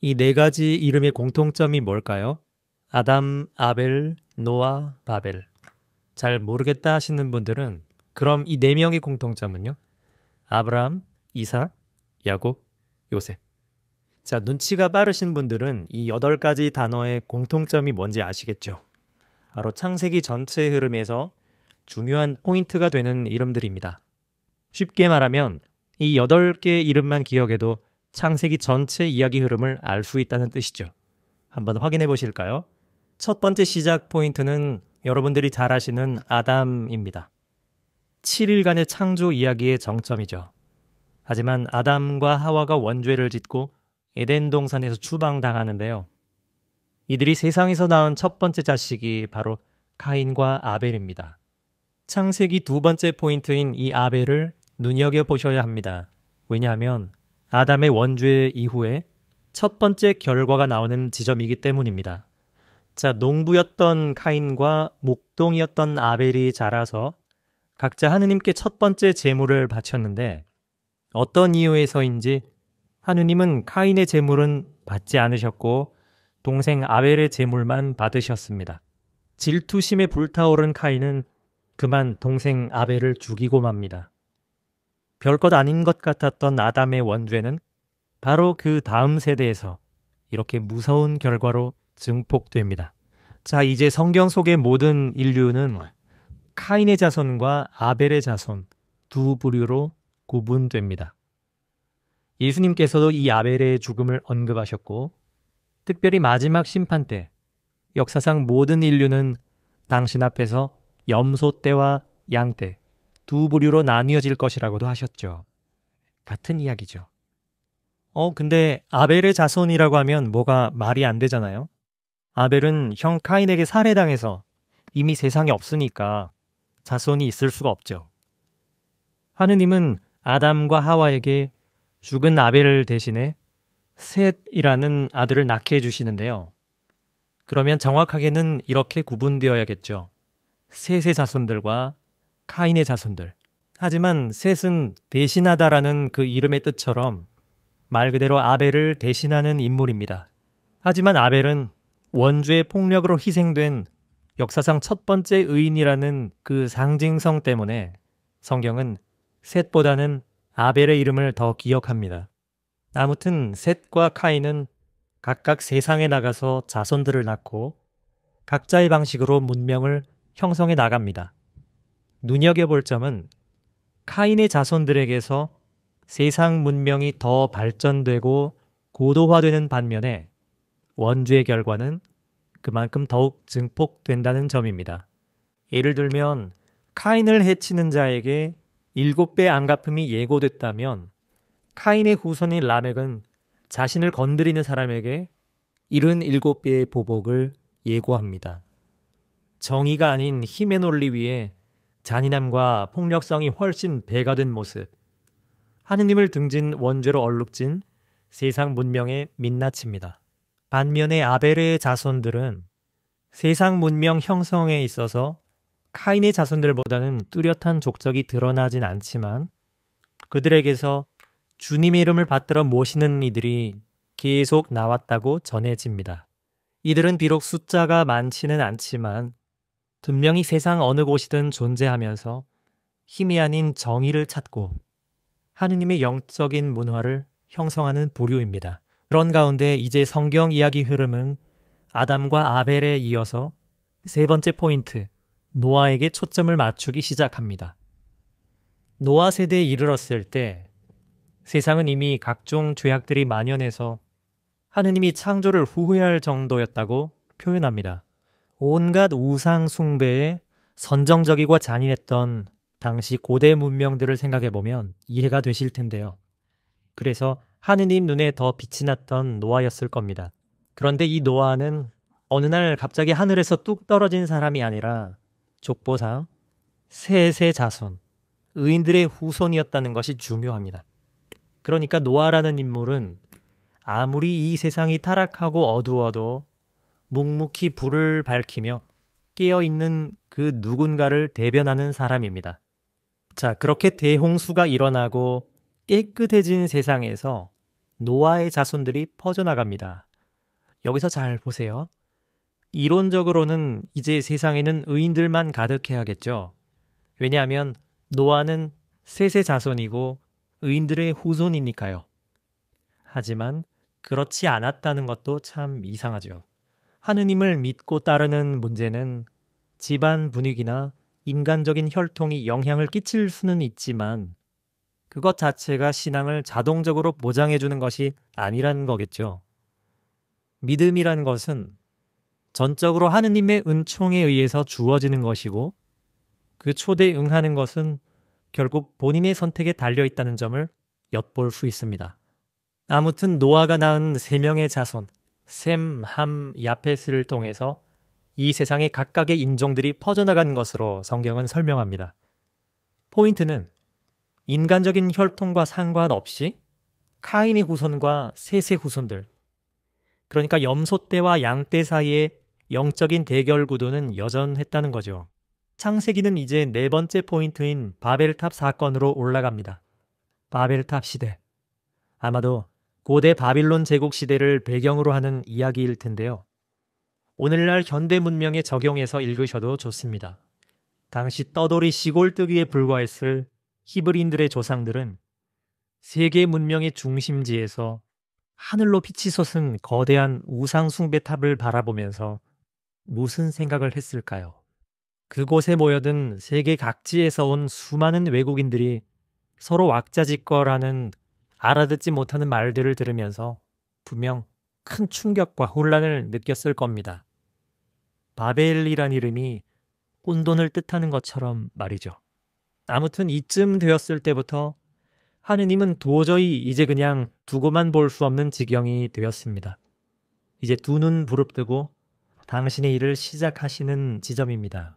이 네 가지 이름의 공통점이 뭘까요? 아담, 아벨, 노아, 바벨. 잘 모르겠다 하시는 분들은 그럼 이 네 명의 공통점은요? 아브라함, 이사 야곱, 요셉. 자, 눈치가 빠르신 분들은 이 여덟 가지 단어의 공통점이 뭔지 아시겠죠? 바로 창세기 전체 흐름에서 중요한 포인트가 되는 이름들입니다. 쉽게 말하면 이 여덟 개의 이름만 기억해도 창세기 전체 이야기 흐름을 알 수 있다는 뜻이죠. 한번 확인해 보실까요? 첫 번째 시작 포인트는 여러분들이 잘 아시는 아담입니다. 7일간의 창조 이야기의 정점이죠. 하지만 아담과 하와가 원죄를 짓고 에덴 동산에서 추방당하는데요. 이들이 세상에서 낳은 첫 번째 자식이 바로 카인과 아벨입니다. 창세기 두 번째 포인트인 이 아벨을 눈여겨보셔야 합니다. 왜냐하면 아담의 원죄 이후에 첫 번째 결과가 나오는 지점이기 때문입니다. 자, 농부였던 카인과 목동이었던 아벨이 자라서 각자 하느님께 첫 번째 제물을 바쳤는데 어떤 이유에서인지 하느님은 카인의 제물은 받지 않으셨고 동생 아벨의 제물만 받으셨습니다. 질투심에 불타오른 카인은 그만 동생 아벨을 죽이고 맙니다. 별것 아닌 것 같았던 아담의 원죄는 바로 그 다음 세대에서 이렇게 무서운 결과로 증폭됩니다. 자, 이제 성경 속의 모든 인류는 네. 카인의 자손과 아벨의 자손 두 부류로 구분됩니다. 예수님께서도 이 아벨의 죽음을 언급하셨고, 특별히 마지막 심판 때 역사상 모든 인류는 당신 앞에서 염소 때와 양 때, 두 부류로 나뉘어질 것이라고도 하셨죠. 같은 이야기죠. 어, 근데 아벨의 자손이라고 하면 뭐가 말이 안 되잖아요. 아벨은 형 카인에게 살해당해서 이미 세상에 없으니까 자손이 있을 수가 없죠. 하느님은 아담과 하와에게 죽은 아벨을 대신에 셋이라는 아들을 낳게 해주시는데요. 그러면 정확하게는 이렇게 구분되어야겠죠. 셋의 자손들과 카인의 자손들. 하지만 셋은 대신하다라는그 이름의 뜻처럼 말 그대로 아벨을 대신하는 인물입니다. 하지만 아벨은 원주의 폭력으로 희생된 역사상 첫 번째 의인이라는 그 상징성 때문에 성경은 셋보다는 아벨의 이름을 더 기억합니다. 아무튼 셋과 카인은 각각 세상에 나가서 자손들을 낳고 각자의 방식으로 문명을 형성해 나갑니다. 눈여겨볼 점은 카인의 자손들에게서 세상 문명이 더 발전되고 고도화되는 반면에 원주의 결과는 그만큼 더욱 증폭된다는 점입니다. 예를 들면 카인을 해치는 자에게 7배 안갚음이 예고됐다면 카인의 후손인 라멕은 자신을 건드리는 사람에게 77배의 보복을 예고합니다. 정의가 아닌 힘의 논리 위에 잔인함과 폭력성이 훨씬 배가 된 모습, 하느님을 등진 원죄로 얼룩진 세상 문명의 민낯입니다. 반면에 아벨의 자손들은 세상 문명 형성에 있어서 카인의 자손들보다는 뚜렷한 족적이 드러나진 않지만 그들에게서 주님의 이름을 받들어 모시는 이들이 계속 나왔다고 전해집니다. 이들은 비록 숫자가 많지는 않지만 분명히 세상 어느 곳이든 존재하면서 힘이 아닌 정의를 찾고 하느님의 영적인 문화를 형성하는 부류입니다. 그런 가운데 이제 성경 이야기 흐름은 아담과 아벨에 이어서 세 번째 포인트, 노아에게 초점을 맞추기 시작합니다. 노아 세대에 이르렀을 때 세상은 이미 각종 죄악들이 만연해서 하느님이 창조를 후회할 정도였다고 표현합니다. 온갖 우상 숭배에 선정적이고 잔인했던 당시 고대 문명들을 생각해 보면 이해가 되실 텐데요. 그래서 하느님 눈에 더 빛이 났던 노아였을 겁니다. 그런데 이 노아는 어느 날 갑자기 하늘에서 뚝 떨어진 사람이 아니라 족보사 세세 자손, 의인들의 후손이었다는 것이 중요합니다. 그러니까 노아라는 인물은 아무리 이 세상이 타락하고 어두워도 묵묵히 불을 밝히며 깨어있는 그 누군가를 대변하는 사람입니다. 자, 그렇게 대홍수가 일어나고 깨끗해진 세상에서 노아의 자손들이 퍼져나갑니다. 여기서 잘 보세요. 이론적으로는 이제 세상에는 의인들만 가득해야겠죠. 왜냐하면 노아는 셋의 자손이고 의인들의 후손이니까요. 하지만 그렇지 않았다는 것도 참 이상하죠. 하느님을 믿고 따르는 문제는 집안 분위기나 인간적인 혈통이 영향을 끼칠 수는 있지만 그것 자체가 신앙을 자동적으로 보장해주는 것이 아니라는 거겠죠. 믿음이라는 것은 전적으로 하느님의 은총에 의해서 주어지는 것이고 그초대 응하는 것은 결국 본인의 선택에 달려 있다는 점을 엿볼 수 있습니다. 아무튼 노아가 낳은 세 명의 자손, 셈, 함, 야펫을 통해서 이 세상의 각각의 인종들이 퍼져나간 것으로 성경은 설명합니다. 포인트는 인간적인 혈통과 상관없이 카인의 후손과 셋의 후손들, 그러니까 염소 때와양 때 사이의 영적인 대결 구도는 여전했다는 거죠. 창세기는 이제 네 번째 포인트인 바벨탑 사건으로 올라갑니다. 바벨탑 시대. 아마도 고대 바빌론 제국 시대를 배경으로 하는 이야기일 텐데요. 오늘날 현대 문명에 적용해서 읽으셔도 좋습니다. 당시 떠돌이 시골뜨기에 불과했을 히브리인들의 조상들은 세계 문명의 중심지에서 하늘로 빛이 솟은 거대한 우상숭배탑을 바라보면서 무슨 생각을 했을까요? 그곳에 모여든 세계 각지에서 온 수많은 외국인들이 서로 왁자지껄하는 알아듣지 못하는 말들을 들으면서 분명 큰 충격과 혼란을 느꼈을 겁니다. 바벨이란 이름이 혼돈을 뜻하는 것처럼 말이죠. 아무튼 이쯤 되었을 때부터 하느님은 도저히 이제 그냥 두고만 볼 수 없는 지경이 되었습니다. 이제 두 눈 부릅뜨고 당신의 일을 시작하시는 지점입니다.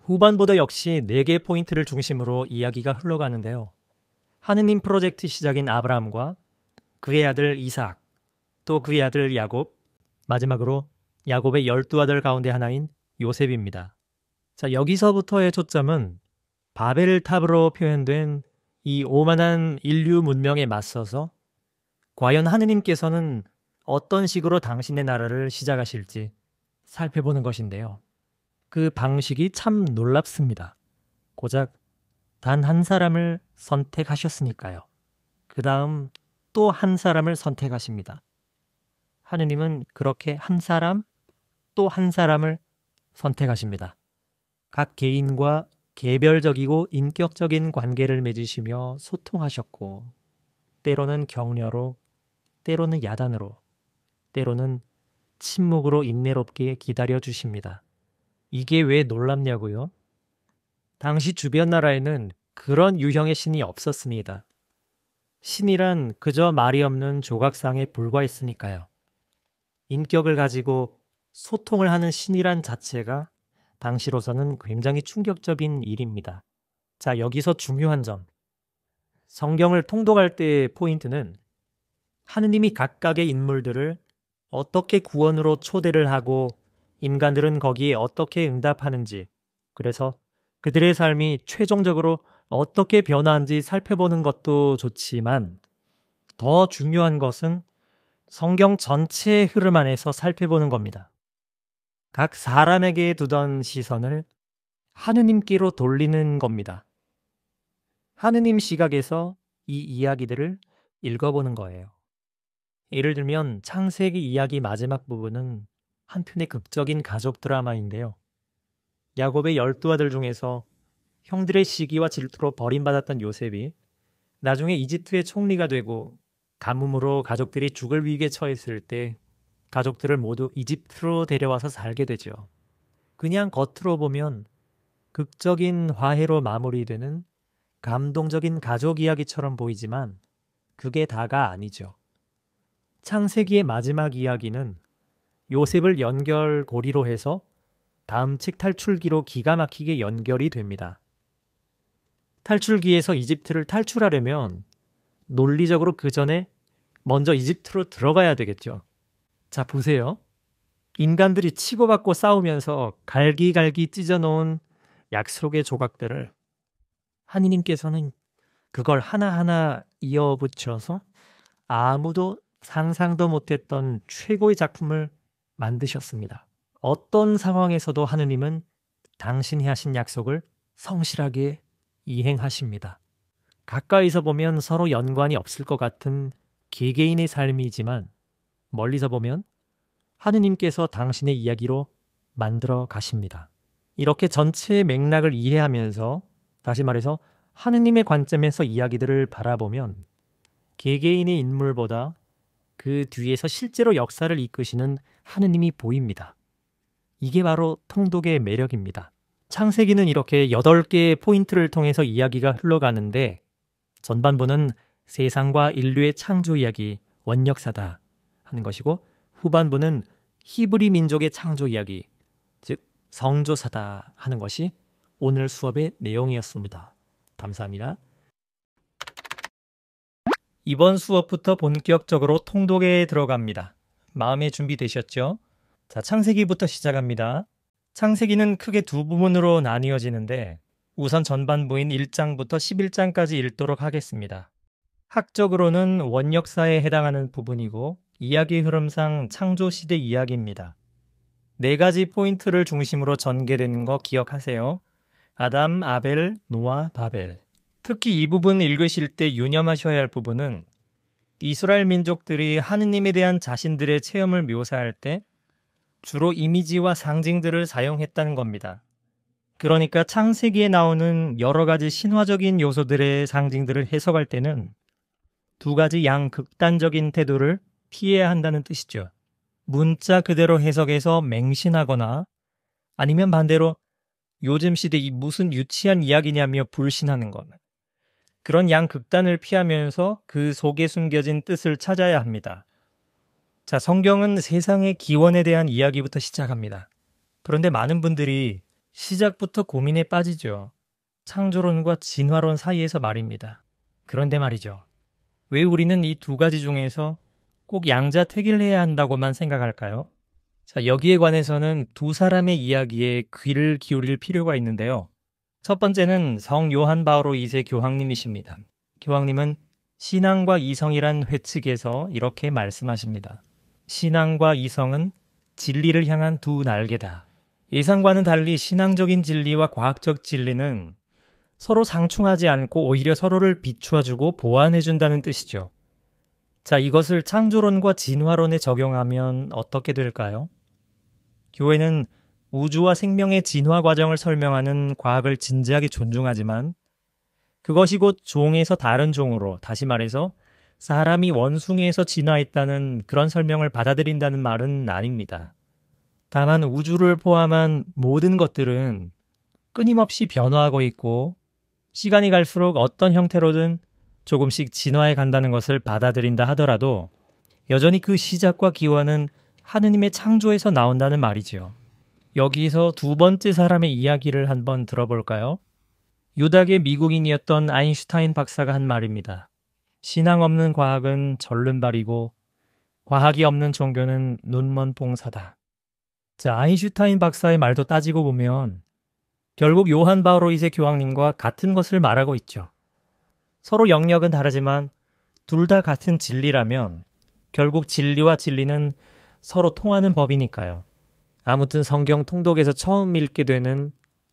후반보다 역시 4개의 포인트를 중심으로 이야기가 흘러가는데요. 하느님 프로젝트 시작인 아브라함과 그의 아들 이삭, 또 그의 아들 야곱, 마지막으로 야곱의 열두 아들 가운데 하나인 요셉입니다. 자, 여기서부터의 초점은 바벨탑으로 표현된 이 오만한 인류 문명에 맞서서 과연 하느님께서는 어떤 식으로 당신의 나라를 시작하실지 살펴보는 것인데요. 그 방식이 참 놀랍습니다. 고작 단한 사람을 선택하셨으니까요. 그 다음 또 한 사람을 선택하십니다. 하느님은 그렇게 한 사람 또 한 사람을 선택하십니다. 각 개인과 개별적이고 인격적인 관계를 맺으시며 소통하셨고, 때로는 격려로, 때로는 야단으로, 때로는 침묵으로 인내롭게 기다려 주십니다. 이게 왜 놀랍냐고요? 당시 주변 나라에는 그런 유형의 신이 없었습니다. 신이란 그저 말이 없는 조각상에 불과했으니까요. 인격을 가지고 소통을 하는 신이란 자체가 당시로서는 굉장히 충격적인 일입니다. 자, 여기서 중요한 점. 성경을 통독할 때의 포인트는 하느님이 각각의 인물들을 어떻게 구원으로 초대를 하고 인간들은 거기에 어떻게 응답하는지, 그래서 그들의 삶이 최종적으로 어떻게 변화한지 살펴보는 것도 좋지만 더 중요한 것은 성경 전체의 흐름 안에서 살펴보는 겁니다. 각 사람에게 두던 시선을 하느님께로 돌리는 겁니다. 하느님 시각에서 이 이야기들을 읽어보는 거예요. 예를 들면 창세기 이야기 마지막 부분은 한편의 극적인 가족 드라마인데요. 야곱의 열두 아들 중에서 형들의 시기와 질투로 버림받았던 요셉이 나중에 이집트의 총리가 되고 가뭄으로 가족들이 죽을 위기에 처했을 때 가족들을 모두 이집트로 데려와서 살게 되죠. 그냥 겉으로 보면 극적인 화해로 마무리되는 감동적인 가족 이야기처럼 보이지만 그게 다가 아니죠. 창세기의 마지막 이야기는 요셉을 연결고리로 해서 다음 측 탈출기로 기가 막히게 연결이 됩니다. 탈출기에서 이집트를 탈출하려면 논리적으로 그 전에 먼저 이집트로 들어가야 되겠죠. 자, 보세요. 인간들이 치고받고 싸우면서 갈기갈기 찢어놓은 약속의 조각들을 하느님께서는 그걸 하나하나 이어붙여서 아무도 상상도 못했던 최고의 작품을 만드셨습니다. 어떤 상황에서도 하느님은 당신이 하신 약속을 성실하게 이행하십니다. 가까이서 보면 서로 연관이 없을 것 같은 개개인의 삶이지만 멀리서 보면 하느님께서 당신의 이야기로 만들어 가십니다. 이렇게 전체의 맥락을 이해하면서 다시 말해서 하느님의 관점에서 이야기들을 바라보면 개개인의 인물보다 그 뒤에서 실제로 역사를 이끄시는 하느님이 보입니다. 이게 바로 통독의 매력입니다. 창세기는 이렇게 8개의 포인트를 통해서 이야기가 흘러가는데 전반부는 세상과 인류의 창조 이야기, 원역사다 하는 것이고 후반부는 히브리 민족의 창조 이야기, 즉 성조사다 하는 것이 오늘 수업의 내용이었습니다. 감사합니다. 이번 수업부터 본격적으로 통독에 들어갑니다. 마음의 준비 되셨죠? 자, 창세기부터 시작합니다. 창세기는 크게 두 부분으로 나뉘어지는데 우선 전반부인 1장부터 11장까지 읽도록 하겠습니다. 학적으로는 원역사에 해당하는 부분이고 이야기 흐름상 창조시대 이야기입니다. 네 가지 포인트를 중심으로 전개되는 거 기억하세요. 아담, 아벨, 노아, 바벨. 특히 이 부분 읽으실 때 유념하셔야 할 부분은 이스라엘 민족들이 하느님에 대한 자신들의 체험을 묘사할 때 주로 이미지와 상징들을 사용했다는 겁니다. 그러니까 창세기에 나오는 여러 가지 신화적인 요소들의 상징들을 해석할 때는 두 가지 양극단적인 태도를 피해야 한다는 뜻이죠. 문자 그대로 해석해서 맹신하거나 아니면 반대로 요즘 시대 이 무슨 유치한 이야기냐며 불신하는 것. 그런 양극단을 피하면서 그 속에 숨겨진 뜻을 찾아야 합니다. 자, 성경은 세상의 기원에 대한 이야기부터 시작합니다. 그런데 많은 분들이 시작부터 고민에 빠지죠. 창조론과 진화론 사이에서 말입니다. 그런데 말이죠. 왜 우리는 이 두 가지 중에서 꼭 양자택일 해야 한다고만 생각할까요? 자, 여기에 관해서는 두 사람의 이야기에 귀를 기울일 필요가 있는데요. 첫 번째는 성 요한 바오로 2세 교황님이십니다. 교황님은 신앙과 이성이란 회칙에서 이렇게 말씀하십니다. 신앙과 이성은 진리를 향한 두 날개다. 예상과는 달리 신앙적인 진리와 과학적 진리는 서로 상충하지 않고 오히려 서로를 비추어주고 보완해준다는 뜻이죠. 자, 이것을 창조론과 진화론에 적용하면 어떻게 될까요? 교회는 우주와 생명의 진화 과정을 설명하는 과학을 진지하게 존중하지만 그것이 곧 종에서 다른 종으로, 다시 말해서 사람이 원숭이에서 진화했다는 그런 설명을 받아들인다는 말은 아닙니다. 다만 우주를 포함한 모든 것들은 끊임없이 변화하고 있고 시간이 갈수록 어떤 형태로든 조금씩 진화해 간다는 것을 받아들인다 하더라도 여전히 그 시작과 기원은 하느님의 창조에서 나온다는 말이지요. 여기서 두 번째 사람의 이야기를 한번 들어볼까요? 유닥의 미국인이었던 아인슈타인 박사가 한 말입니다. 신앙 없는 과학은 절름발이고 과학이 없는 종교는 눈먼 봉사다. 자, 아인슈타인 박사의 말도 따지고 보면 결국 요한 바오로 이제 교황님과 같은 것을 말하고 있죠. 서로 영역은 다르지만 둘 다 같은 진리라면 결국 진리와 진리는 서로 통하는 법이니까요. 아무튼 성경 통독에서 처음 읽게 되는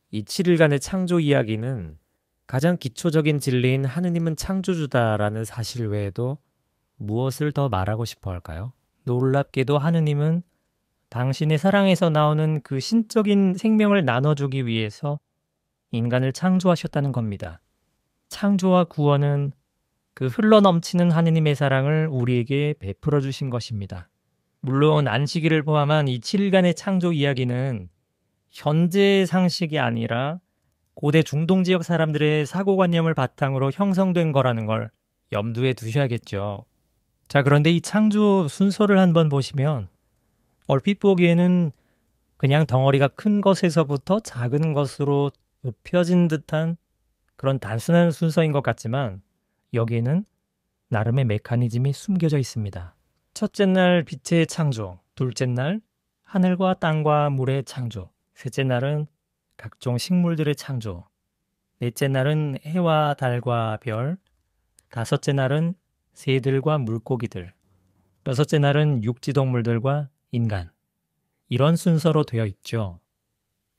이 7일간의 창조 이야기는 가장 기초적인 진리인 하느님은 창조주다라는 사실 외에도 무엇을 더 말하고 싶어 할까요? 놀랍게도 하느님은 당신의 사랑에서 나오는 그 신적인 생명을 나눠주기 위해서 인간을 창조하셨다는 겁니다. 창조와 구원은 그 흘러넘치는 하느님의 사랑을 우리에게 베풀어 주신 것입니다. 물론 안식일을 포함한 이 7일간의 창조 이야기는 현재의 상식이 아니라 고대 중동 지역 사람들의 사고관념을 바탕으로 형성된 거라는 걸 염두에 두셔야겠죠. 자, 그런데 이 창조 순서를 한번 보시면 얼핏 보기에는 그냥 덩어리가 큰 것에서부터 작은 것으로 높여진 듯한 그런 단순한 순서인 것 같지만 여기에는 나름의 메커니즘이 숨겨져 있습니다. 첫째 날 빛의 창조, 둘째 날 하늘과 땅과 물의 창조, 셋째 날은 각종 식물들의 창조, 넷째 날은 해와 달과 별, 다섯째 날은 새들과 물고기들, 여섯째 날은 육지동물들과 인간. 이런 순서로 되어 있죠.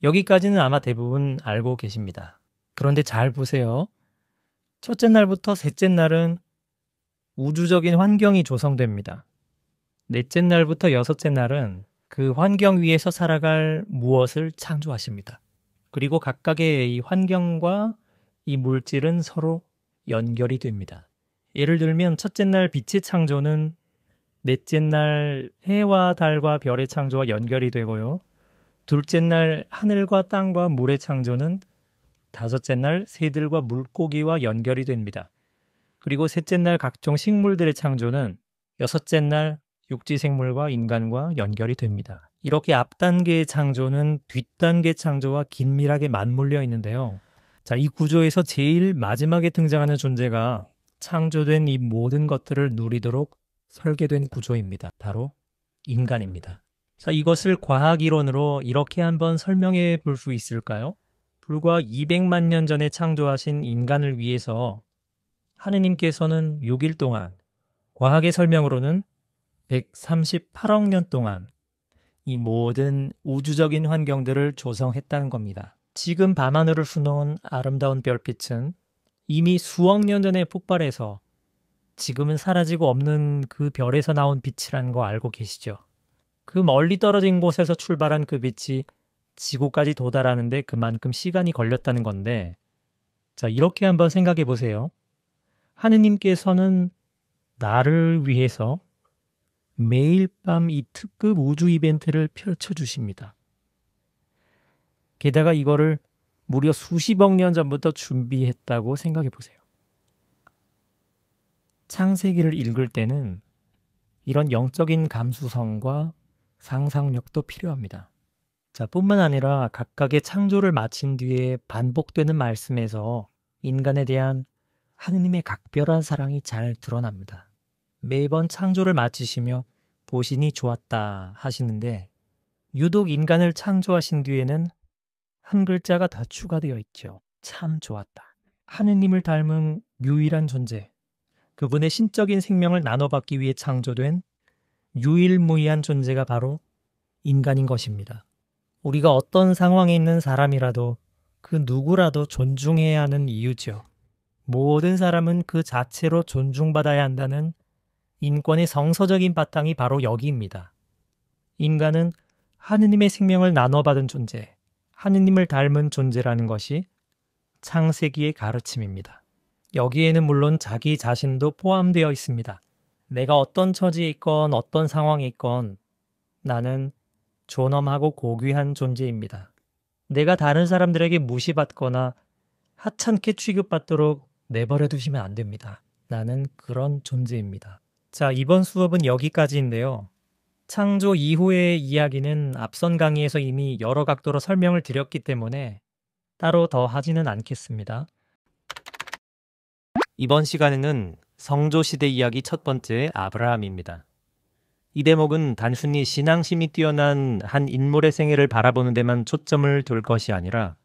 여기까지는 아마 대부분 알고 계십니다. 그런데 잘 보세요. 첫째 날부터 셋째 날은 우주적인 환경이 조성됩니다. 넷째 날부터 여섯째 날은 그 환경 위에서 살아갈 무엇을 창조하십니다. 그리고 각각의 이 환경과 이 물질은 서로 연결이 됩니다. 예를 들면 첫째 날 빛의 창조는 넷째 날 해와 달과 별의 창조와 연결이 되고요. 둘째 날 하늘과 땅과 물의 창조는 다섯째 날 새들과 물고기와 연결이 됩니다. 그리고 셋째 날 각종 식물들의 창조는 여섯째 날 육지 생물과 인간과 연결이 됩니다. 이렇게 앞단계의 창조는 뒷단계 창조와 긴밀하게 맞물려 있는데요. 자, 이 구조에서 제일 마지막에 등장하는 존재가 창조된 이 모든 것들을 누리도록 설계된 구조입니다. 바로 인간입니다. 자, 이것을 과학 이론으로 이렇게 한번 설명해 볼 수 있을까요? 불과 200만 년 전에 창조하신 인간을 위해서 하느님께서는 6일 동안 과학의 설명으로는 138억 년 동안 이 모든 우주적인 환경들을 조성했다는 겁니다. 지금 밤하늘을 수놓은 아름다운 별빛은 이미 수억 년 전에 폭발해서 지금은 사라지고 없는 그 별에서 나온 빛이라는 거 알고 계시죠? 그 멀리 떨어진 곳에서 출발한 그 빛이 지구까지 도달하는데 그만큼 시간이 걸렸다는 건데, 자, 이렇게 한번 생각해 보세요. 하느님께서는 나를 위해서 매일 밤 이 특급 우주 이벤트를 펼쳐주십니다. 게다가 이거를 무려 수십억 년 전부터 준비했다고 생각해 보세요. 창세기를 읽을 때는 이런 영적인 감수성과 상상력도 필요합니다. 자, 뿐만 아니라 각각의 창조를 마친 뒤에 반복되는 말씀에서 인간에 대한 하느님의 각별한 사랑이 잘 드러납니다. 매번 창조를 마치시며 보신이 좋았다 하시는데 유독 인간을 창조하신 뒤에는 한 글자가 더 추가되어 있죠. 참 좋았다. 하느님을 닮은 유일한 존재. 그분의 신적인 생명을 나눠받기 위해 창조된 유일무이한 존재가 바로 인간인 것입니다. 우리가 어떤 상황에 있는 사람이라도 그 누구라도 존중해야 하는 이유죠. 모든 사람은 그 자체로 존중받아야 한다는 인권의 성서적인 바탕이 바로 여기입니다. 인간은 하느님의 생명을 나눠받은 존재, 하느님을 닮은 존재라는 것이 창세기의 가르침입니다. 여기에는 물론 자기 자신도 포함되어 있습니다. 내가 어떤 처지에 있건 어떤 상황에 있건 나는 존엄하고 고귀한 존재입니다. 내가 다른 사람들에게 무시받거나 하찮게 취급받도록 내버려 두시면 안 됩니다. 나는 그런 존재입니다. 자, 이번 수업은 여기까지인데요. 창조 이후의 이야기는 앞선 강의에서 이미 여러 각도로 설명을 드렸기 때문에 따로 더 하지는 않겠습니다. 이번 시간에는 성조시대 이야기 첫 번째 아브라함입니다. 이 대목은 단순히 신앙심이 뛰어난 한 인물의 생애를 바라보는 데만 초점을 둘 것이 아니라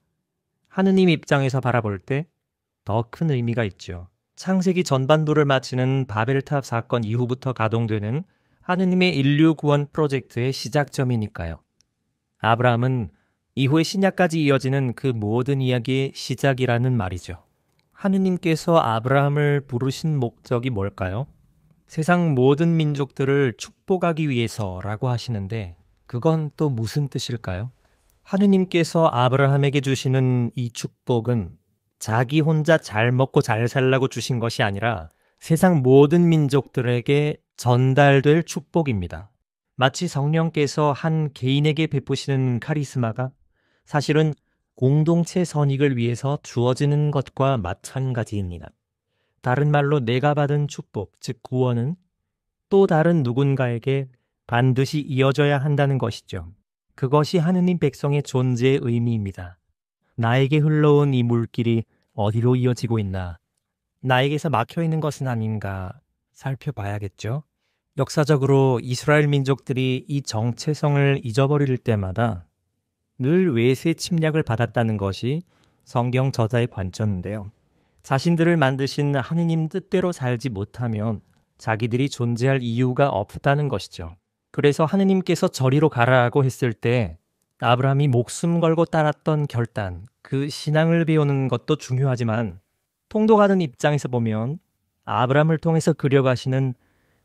하느님 입장에서 바라볼 때 더 큰 의미가 있죠. 창세기 전반부를 마치는 바벨탑 사건 이후부터 가동되는 하느님의 인류 구원 프로젝트의 시작점이니까요. 아브라함은 이후의 신약까지 이어지는 그 모든 이야기의 시작이라는 말이죠. 하느님께서 아브라함을 부르신 목적이 뭘까요? 세상 모든 민족들을 축복하기 위해서라고 하시는데 그건 또 무슨 뜻일까요? 하느님께서 아브라함에게 주시는 이 축복은 자기 혼자 잘 먹고 잘 살라고 주신 것이 아니라 세상 모든 민족들에게 전달될 축복입니다. 마치 성령께서 한 개인에게 베푸시는 카리스마가 사실은 공동체 선익을 위해서 주어지는 것과 마찬가지입니다. 다른 말로 내가 받은 축복, 즉 구원은 또 다른 누군가에게 반드시 이어져야 한다는 것이죠. 그것이 하느님 백성의 존재의 의미입니다. 나에게 흘러온 이 물길이 어디로 이어지고 있나, 나에게서 막혀 있는 것은 아닌가 살펴봐야겠죠. 역사적으로 이스라엘 민족들이 이 정체성을 잊어버릴 때마다 늘 외세 침략을 받았다는 것이 성경 저자의 관점인데요. 자신들을 만드신 하느님 뜻대로 살지 못하면 자기들이 존재할 이유가 없다는 것이죠. 그래서 하느님께서 저리로 가라고 했을 때 아브라함이 목숨 걸고 따랐던 결단, 그 신앙을 배우는 것도 중요하지만 통도가는 입장에서 보면 아브라함을 통해서 그려가시는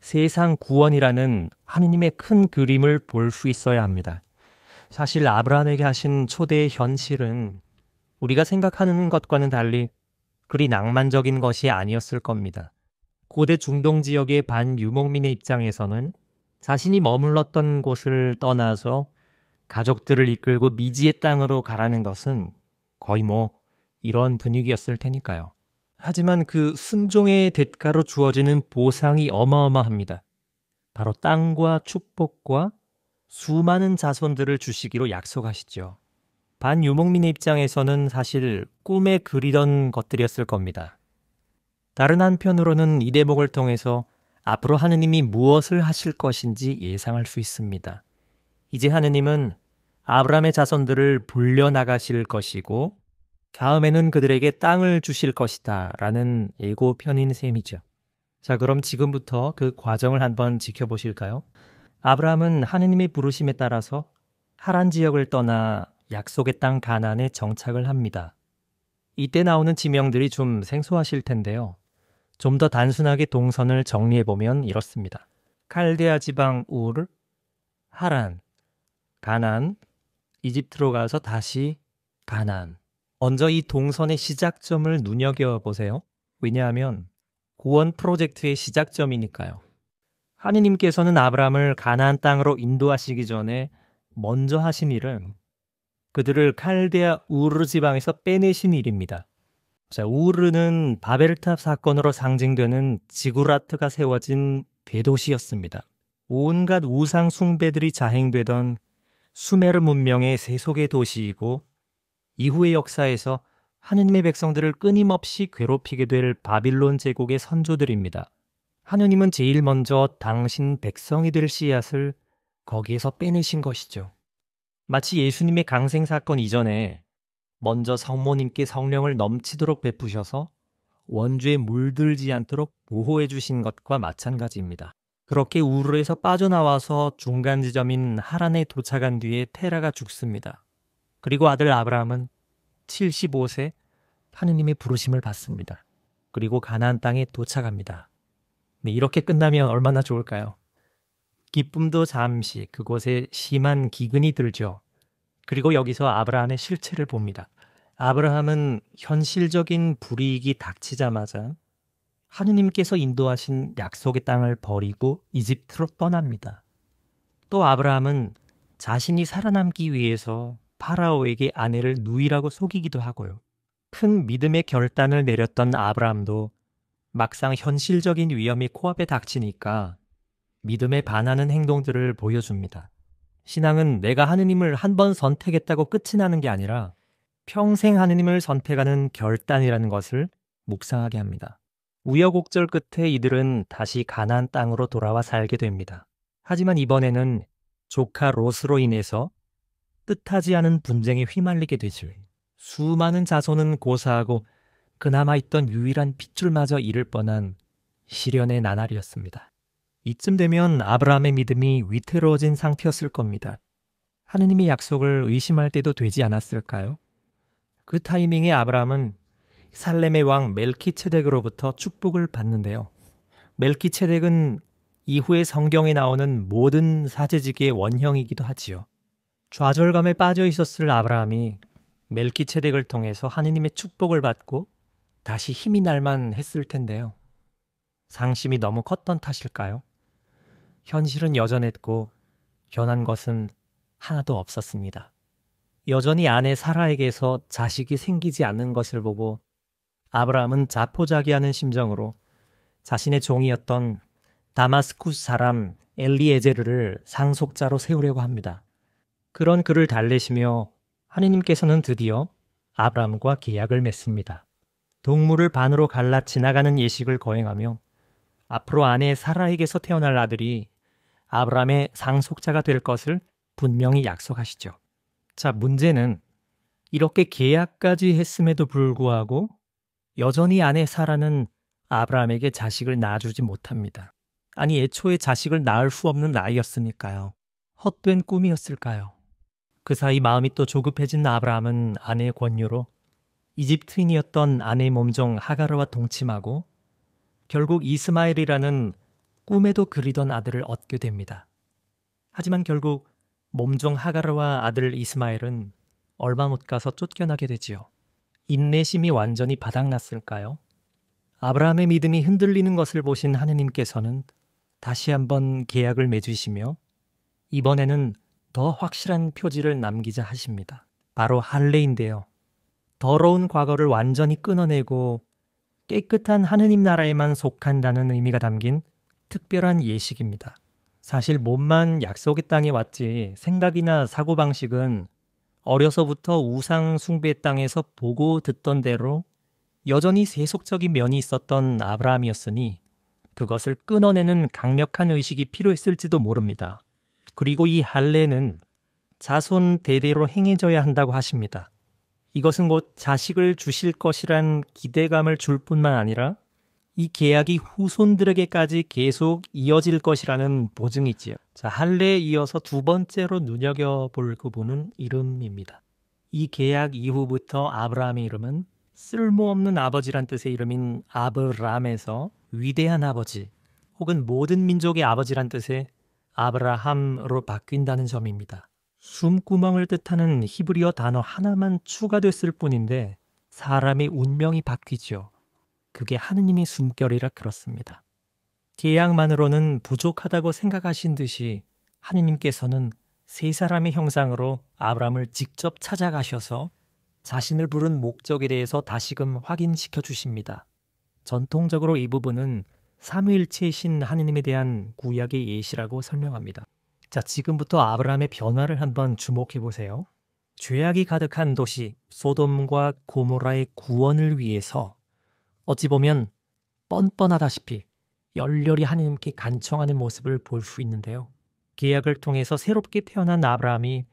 세상 구원이라는 하느님의 큰 그림을 볼 수 있어야 합니다. 사실 아브라함에게 하신 초대의 현실은 우리가 생각하는 것과는 달리 그리 낭만적인 것이 아니었을 겁니다. 고대 중동 지역의 반유목민의 입장에서는 자신이 머물렀던 곳을 떠나서 가족들을 이끌고 미지의 땅으로 가라는 것은 거의 뭐 이런 분위기였을 테니까요. 하지만 그 순종의 대가로 주어지는 보상이 어마어마합니다. 바로 땅과 축복과 수많은 자손들을 주시기로 약속하시죠. 반유목민의 입장에서는 사실 꿈에 그리던 것들이었을 겁니다. 다른 한편으로는 이 대목을 통해서 앞으로 하느님이 무엇을 하실 것인지 예상할 수 있습니다. 이제 하느님은 아브라함의 자손들을 불려나가실 것이고 다음에는 그들에게 땅을 주실 것이다 라는 예고편인 셈이죠. 자, 그럼 지금부터 그 과정을 한번 지켜보실까요? 아브라함은 하느님의 부르심에 따라서 하란 지역을 떠나 약속의 땅 가난에 정착을 합니다. 이때 나오는 지명들이 좀 생소하실 텐데요. 좀 더 단순하게 동선을 정리해보면 이렇습니다. 칼데아 지방 우르, 하란, 가난, 이집트로 가서 다시 가난. 먼저 이 동선의 시작점을 눈여겨 보세요. 왜냐하면 고원 프로젝트의 시작점이니까요. 하느님께서는 아브라함을 가나안 땅으로 인도하시기 전에 먼저 하신 일은 그들을 칼데아 우르 지방에서 빼내신 일입니다. 자, 우르는 바벨탑 사건으로 상징되는 지구라트가 세워진 대도시였습니다. 온갖 우상 숭배들이 자행되던 수메르 문명의 세속의 도시이고 이후의 역사에서 하느님의 백성들을 끊임없이 괴롭히게 될 바빌론 제국의 선조들입니다. 하느님은 제일 먼저 당신 백성이 될 씨앗을 거기에서 빼내신 것이죠. 마치 예수님의 강생 사건 이전에 먼저 성모님께 성령을 넘치도록 베푸셔서 원주에 물들지 않도록 보호해 주신 것과 마찬가지입니다. 그렇게 우르에서 빠져나와서 중간 지점인 하란에 도착한 뒤에 테라가 죽습니다. 그리고 아들 아브라함은 75세 하느님의 부르심을 받습니다. 그리고 가나안 땅에 도착합니다. 네, 이렇게 끝나면 얼마나 좋을까요? 기쁨도 잠시 그곳에 심한 기근이 들죠. 그리고 여기서 아브라함의 실체를 봅니다. 아브라함은 현실적인 불이익이 닥치자마자 하느님께서 인도하신 약속의 땅을 버리고 이집트로 떠납니다. 또 아브라함은 자신이 살아남기 위해서 파라오에게 아내를 누이라고 속이기도 하고요. 큰 믿음의 결단을 내렸던 아브라함도 막상 현실적인 위험이 코앞에 닥치니까 믿음에 반하는 행동들을 보여줍니다. 신앙은 내가 하느님을 한 번 선택했다고 끝이 나는 게 아니라 평생 하느님을 선택하는 결단이라는 것을 묵상하게 합니다. 우여곡절 끝에 이들은 다시 가난안 땅으로 돌아와 살게 됩니다. 하지만 이번에는 조카 로스로 인해서 뜻하지 않은 분쟁에 휘말리게 되죠. 수많은 자손은 고사하고 그나마 있던 유일한 핏줄마저 잃을 뻔한 시련의 나날이었습니다. 이쯤 되면 아브라함의 믿음이 위태로워진 상태였을 겁니다. 하느님의 약속을 의심할 때도 되지 않았을까요? 그 타이밍에 아브라함은 살렘의 왕 멜키체덱으로부터 축복을 받는데요. 멜키체덱은 이후에 성경에 나오는 모든 사제직의 원형이기도 하지요. 좌절감에 빠져 있었을 아브라함이 멜키체덱을 통해서 하느님의 축복을 받고 다시 힘이 날만 했을 텐데요. 상심이 너무 컸던 탓일까요? 현실은 여전했고 변한 것은 하나도 없었습니다. 여전히 아내 사라에게서 자식이 생기지 않는 것을 보고 아브라함은 자포자기하는 심정으로 자신의 종이었던 다마스쿠스 사람 엘리에제르를 상속자로 세우려고 합니다. 그런 그를 달래시며 하느님께서는 드디어 아브라함과 계약을 맺습니다. 동물을 반으로 갈라 지나가는 예식을 거행하며 앞으로 아내 사라에게서 태어날 아들이 아브라함의 상속자가 될 것을 분명히 약속하시죠. 자, 문제는 이렇게 계약까지 했음에도 불구하고 여전히 아내 사라는 아브라함에게 자식을 낳아주지 못합니다. 아니 애초에 자식을 낳을 수 없는 나이였으니까요. 헛된 꿈이었을까요? 그 사이 마음이 또 조급해진 아브라함은 아내의 권유로 이집트인이었던 아내의 몸종 하가르와 동침하고 결국 이스마엘이라는 꿈에도 그리던 아들을 얻게 됩니다. 하지만 결국 몸종 하가르와 아들 이스마엘은 얼마 못 가서 쫓겨나게 되지요. 인내심이 완전히 바닥났을까요? 아브라함의 믿음이 흔들리는 것을 보신 하느님께서는 다시 한번 계약을 맺으시며 이번에는 더 확실한 표지를 남기자 하십니다. 바로 할례인데요. 더러운 과거를 완전히 끊어내고 깨끗한 하느님 나라에만 속한다는 의미가 담긴 특별한 예식입니다. 사실 몸만 약속의 땅에 왔지 생각이나 사고방식은 어려서부터 우상 숭배 땅에서 보고 듣던 대로 여전히 세속적인 면이 있었던 아브라함이었으니 그것을 끊어내는 강력한 의식이 필요했을지도 모릅니다. 그리고 이 할례는 자손 대대로 행해져야 한다고 하십니다. 이것은 곧 자식을 주실 것이란 기대감을 줄 뿐만 아니라 이 계약이 후손들에게까지 계속 이어질 것이라는 보증이 있지요. 자, 할례에 이어서 두 번째로 눈여겨볼 그분은 이름입니다. 이 계약 이후부터 아브라함의 이름은 쓸모없는 아버지란 뜻의 이름인 아브람에서 위대한 아버지 혹은 모든 민족의 아버지란 뜻의 아브라함으로 바뀐다는 점입니다. 숨구멍을 뜻하는 히브리어 단어 하나만 추가됐을 뿐인데 사람의 운명이 바뀌죠 그게 하느님의 숨결이라 그렇습니다. 계약만으로는 부족하다고 생각하신 듯이 하느님께서는 세 사람의 형상으로 아브라함을 직접 찾아가셔서 자신을 부른 목적에 대해서 다시금 확인시켜 주십니다. 전통적으로 이 부분은 삼위일체이신 하느님에 대한 구약의 예시라고 설명합니다. 자, 지금부터 아브라함의 변화를 한번 주목해 보세요. 죄악이 가득한 도시 소돔과 고모라의 구원을 위해서 어찌 보면 뻔뻔하다시피 열렬히 하느님께 간청하는 모습을 볼 수 있는데요. 계약을 통해서 새롭게 태어난 아브라함이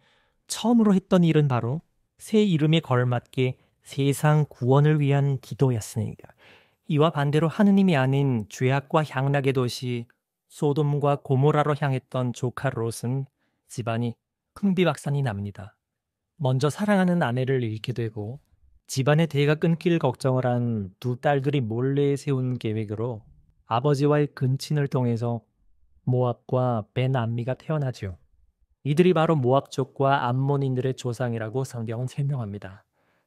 처음으로 했던 일은 바로 새 이름에 걸맞게 세상 구원을 위한 기도였으니까. 이와 반대로 하느님이 아닌 죄악과 향락의 도시 소돔과 고모라로 향했던 조카 롯은 집안이 흥비박산이 납니다. 먼저 사랑하는 아내를 잃게 되고 집안의 대가 끊길 걱정을 한 두 딸들이 몰래 세운 계획으로 아버지와의 근친을 통해서 모압과 벤암미가 태어나지요. 이들이 바로 모압족과 암몬인들의 조상이라고 성경은 설명합니다.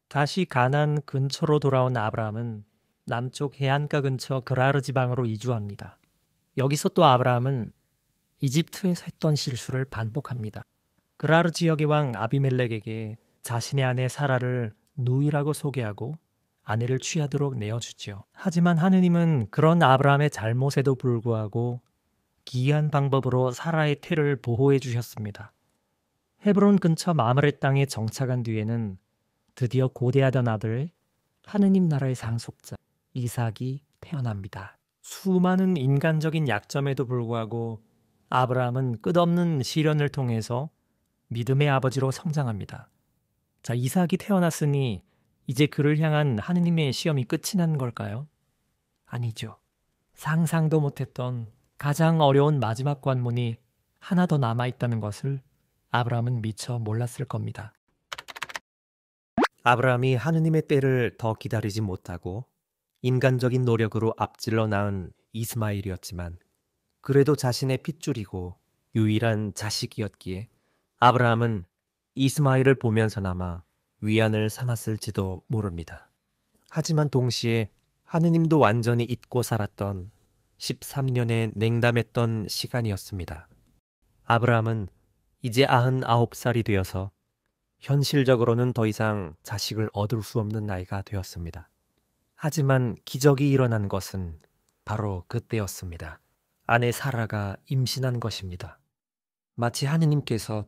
다시 가난 근처로 돌아온 아브라함은 남쪽 해안가 근처 그라르 지방으로 이주합니다. 여기서 또 아브라함은 이집트에서 했던 실수를 반복합니다. 그라르 지역의 왕 아비멜렉에게 자신의 아내 사라를 누이라고 소개하고 아내를 취하도록 내어주지요. 하지만 하느님은 그런 아브라함의 잘못에도 불구하고 기이한 방법으로 사라의 태를 보호해 주셨습니다. 헤브론 근처 마므레 땅에 정착한 뒤에는 드디어 고대하던 아들 하느님 나라의 상속자 이삭이 태어납니다. 수많은 인간적인 약점에도 불구하고 아브라함은 끝없는 시련을 통해서 믿음의 아버지로 성장합니다. 자, 이삭이 태어났으니 이제 그를 향한 하느님의 시험이 끝이 난 걸까요? 아니죠. 상상도 못했던 가장 어려운 마지막 관문이 하나 더 남아 있다는 것을 아브라함은 미처 몰랐을 겁니다. 아브라함이 하느님의 때를 더 기다리지 못하고 인간적인 노력으로 앞질러 낳은 이스마일이었지만 그래도 자신의 핏줄이고 유일한 자식이었기에 아브라함은 이스마일을 보면서나마 위안을 삼았을지도 모릅니다. 하지만 동시에 하느님도 완전히 잊고 살았던 13년의 냉담했던 시간이었습니다. 아브라함은 이제 99살이 되어서 현실적으로는 더 이상 자식을 얻을 수 없는 나이가 되었습니다. 하지만 기적이 일어난 것은 바로 그때였습니다. 아내 사라가 임신한 것입니다. 마치 하느님께서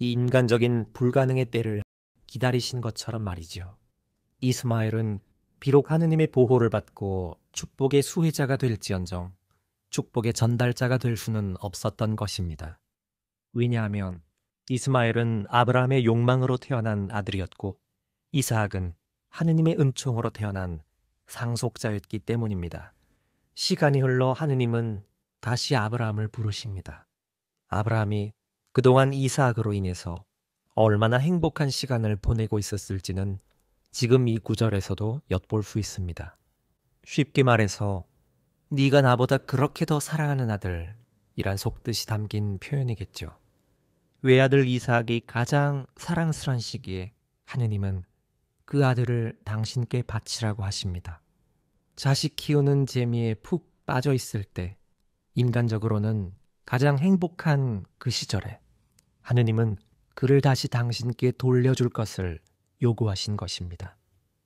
이 인간적인 불가능의 때를 기다리신 것처럼 말이죠. 이스마엘은 비록 하느님의 보호를 받고 축복의 수혜자가 될지언정 축복의 전달자가 될 수는 없었던 것입니다. 왜냐하면 이스마엘은 아브라함의 욕망으로 태어난 아들이었고 이사학은 하느님의 은총으로 태어난 상속자였기 때문입니다. 시간이 흘러 하느님은 다시 아브라함을 부르십니다. 아브라함이 그동안 이삭으로 인해서 얼마나 행복한 시간을 보내고 있었을지는 지금 이 구절에서도 엿볼 수 있습니다. 쉽게 말해서 네가 나보다 그렇게 더 사랑하는 아들 이란 속뜻이 담긴 표현이겠죠. 외아들 이삭이 가장 사랑스러운 시기에 하느님은 그 아들을 당신께 바치라고 하십니다. 자식 키우는 재미에 푹 빠져 있을 때 인간적으로는 가장 행복한 그 시절에 하느님은 그를 다시 당신께 돌려줄 것을 요구하신 것입니다.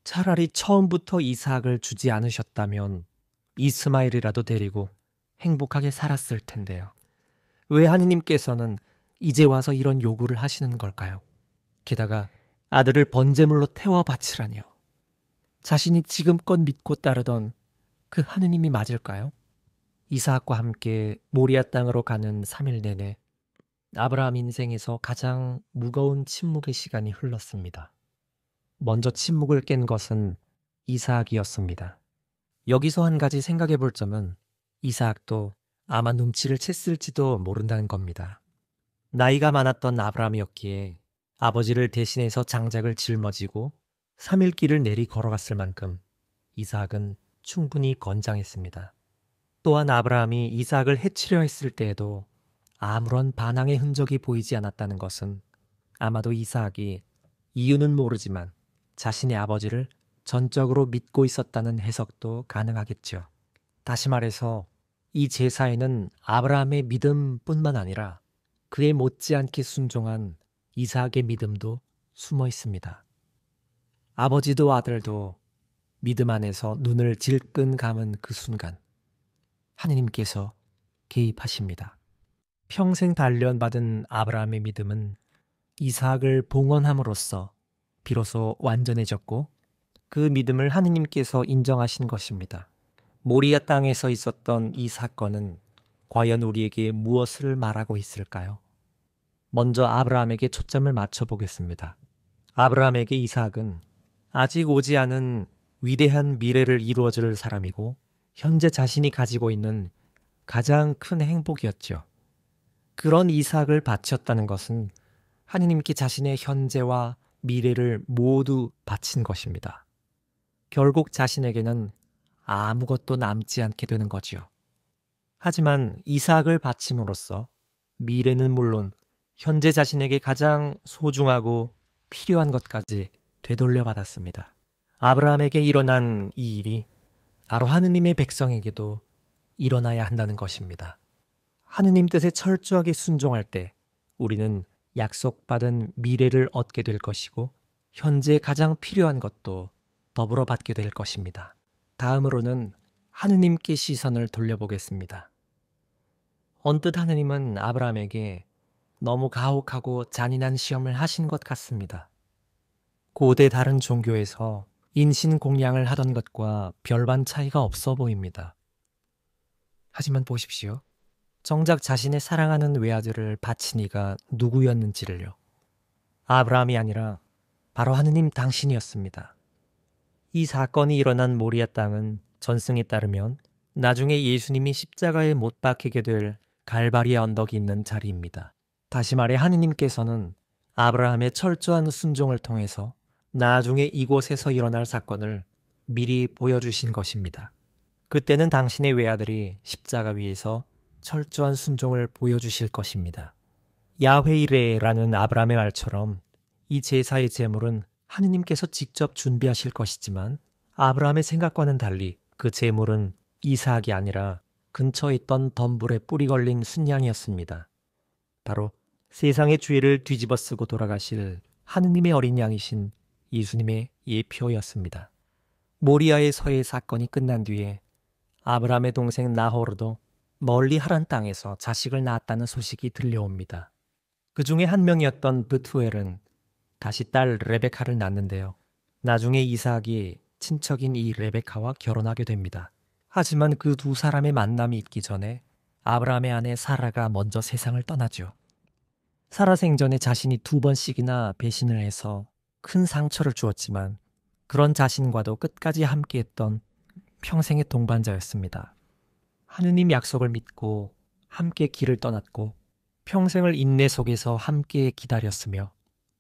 차라리 처음부터 이삭을 주지 않으셨다면 이스마일이라도 데리고 행복하게 살았을 텐데요. 왜 하느님께서는 이제 와서 이런 요구를 하시는 걸까요? 게다가 아들을 번제물로 태워 바치라니요. 자신이 지금껏 믿고 따르던 그 하느님이 맞을까요? 이삭과 함께 모리아 땅으로 가는 3일 내내 아브라함 인생에서 가장 무거운 침묵의 시간이 흘렀습니다. 먼저 침묵을 깬 것은 이삭이었습니다. 여기서 한 가지 생각해 볼 점은 이삭도 아마 눈치를 챘을지도 모른다는 겁니다. 나이가 많았던 아브라함이었기에 아버지를 대신해서 장작을 짊어지고 3일 길을 내리 걸어갔을 만큼 이삭은 충분히 건장했습니다. 또한 아브라함이 이삭을 해치려 했을 때에도 아무런 반항의 흔적이 보이지 않았다는 것은 아마도 이삭이 사 이유는 모르지만 자신의 아버지를 전적으로 믿고 있었다는 해석도 가능하겠죠 다시 말해서 이 제사에는 아브라함의 믿음뿐만 아니라 그의 못지않게 순종한 이삭의 사 믿음도 숨어 있습니다. 아버지도 아들도 믿음 안에서 눈을 질끈 감은 그 순간 하느님께서 개입하십니다. 평생 단련받은 아브라함의 믿음은 이삭을 봉헌함으로써 비로소 완전해졌고 그 믿음을 하느님께서 인정하신 것입니다. 모리아 땅에서 있었던 이 사건은 과연 우리에게 무엇을 말하고 있을까요? 먼저 아브라함에게 초점을 맞춰 보겠습니다. 아브라함에게 이삭은 아직 오지 않은 위대한 미래를 이루어줄 사람이고 현재 자신이 가지고 있는 가장 큰 행복이었죠. 그런 이삭을 바쳤다는 것은 하느님께 자신의 현재와 미래를 모두 바친 것입니다. 결국 자신에게는 아무것도 남지 않게 되는 거지요. 하지만 이삭을 바침으로써 미래는 물론 현재 자신에게 가장 소중하고 필요한 것까지 되돌려 받았습니다. 아브라함에게 일어난 이 일이 바로 하느님의 백성에게도 일어나야 한다는 것입니다. 하느님 뜻에 철저하게 순종할 때 우리는 약속받은 미래를 얻게 될 것이고 현재 가장 필요한 것도 더불어 받게 될 것입니다. 다음으로는 하느님께 시선을 돌려보겠습니다. 언뜻 하느님은 아브라함에게 너무 가혹하고 잔인한 시험을 하신 것 같습니다. 고대 다른 종교에서 인신 공양을 하던 것과 별반 차이가 없어 보입니다. 하지만 보십시오. 정작 자신의 사랑하는 외아들을 바친 이가 누구였는지를요. 아브라함이 아니라 바로 하느님 당신이었습니다. 이 사건이 일어난 모리아 땅은 전승에 따르면 나중에 예수님이 십자가에 못 박히게 될갈바리아 언덕이 있는 자리입니다. 다시 말해 하느님께서는 아브라함의 철저한 순종을 통해서 나중에 이곳에서 일어날 사건을 미리 보여주신 것입니다. 그때는 당신의 외아들이 십자가 위에서 철저한 순종을 보여주실 것입니다. 야훼이레라는 아브라함의 말처럼 이 제사의 제물은 하느님께서 직접 준비하실 것이지만 아브라함의 생각과는 달리 그 제물은 이삭이 아니라 근처에 있던 덤불에 뿌리 걸린 순양이었습니다. 바로 세상의 주의를 뒤집어 쓰고 돌아가실 하느님의 어린 양이신 예수님의 예표였습니다. 모리아의 서해 사건이 끝난 뒤에 아브라함의 동생 나호르도 멀리 하란 땅에서 자식을 낳았다는 소식이 들려옵니다. 그 중에 한 명이었던 브투엘은 다시 딸 레베카를 낳는데요. 나중에 이삭이 친척인 이 레베카와 결혼하게 됩니다. 하지만 그 두 사람의 만남이 있기 전에 아브라함의 아내 사라가 먼저 세상을 떠나죠. 사라 생전에 자신이 두 번씩이나 배신을 해서 큰 상처를 주었지만 그런 자신과도 끝까지 함께했던 평생의 동반자였습니다. 하느님 약속을 믿고 함께 길을 떠났고 평생을 인내 속에서 함께 기다렸으며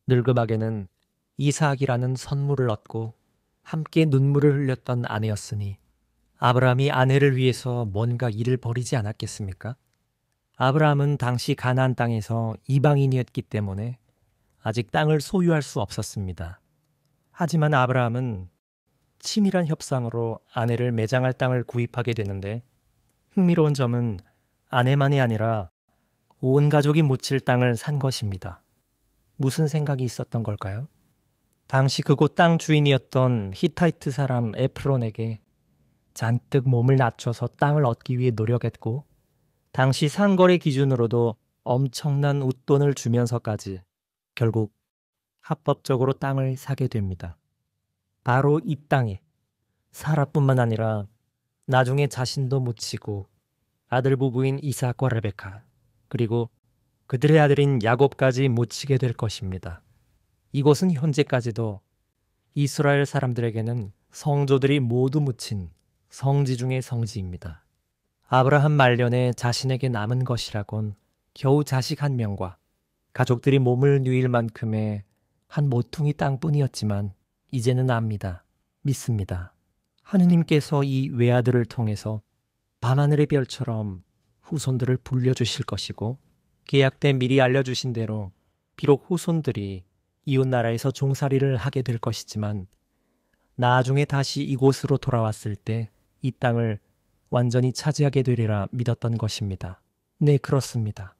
늙음하게는 이삭이라는 선물을 얻고 함께 눈물을 흘렸던 아내였으니 아브라함이 아내를 위해서 뭔가 일을 벌이지 않았겠습니까? 아브라함은 당시 가나안 땅에서 이방인이었기 때문에 아직 땅을 소유할 수 없었습니다. 하지만 아브라함은 치밀한 협상으로 아내를 매장할 땅을 구입하게 되는데 흥미로운 점은 아내만이 아니라 온 가족이 묻힐 땅을 산 것입니다. 무슨 생각이 있었던 걸까요? 당시 그곳 땅 주인이었던 히타이트 사람 에프론에게 잔뜩 몸을 낮춰서 땅을 얻기 위해 노력했고 당시 상거래 기준으로도 엄청난 웃돈을 주면서까지 결국 합법적으로 땅을 사게 됩니다. 바로 이 땅에 사라뿐만 아니라 나중에 자신도 묻히고 아들 부부인 이삭과 레베카 그리고 그들의 아들인 야곱까지 묻히게 될 것입니다. 이곳은 현재까지도 이스라엘 사람들에게는 성조들이 모두 묻힌 성지 중의 성지입니다. 아브라함 말년에 자신에게 남은 것이라곤 겨우 자식 한 명과 가족들이 몸을 뉘일 만큼의 한 모퉁이 땅뿐이었지만 이제는 압니다. 믿습니다. 하느님께서 이 외아들을 통해서 밤하늘의 별처럼 후손들을 불려주실 것이고 계약때 미리 알려주신 대로 비록 후손들이 이웃나라에서 종살이를 하게 될 것이지만 나중에 다시 이곳으로 돌아왔을 때 이 땅을 완전히 차지하게 되리라 믿었던 것입니다. 네, 그렇습니다.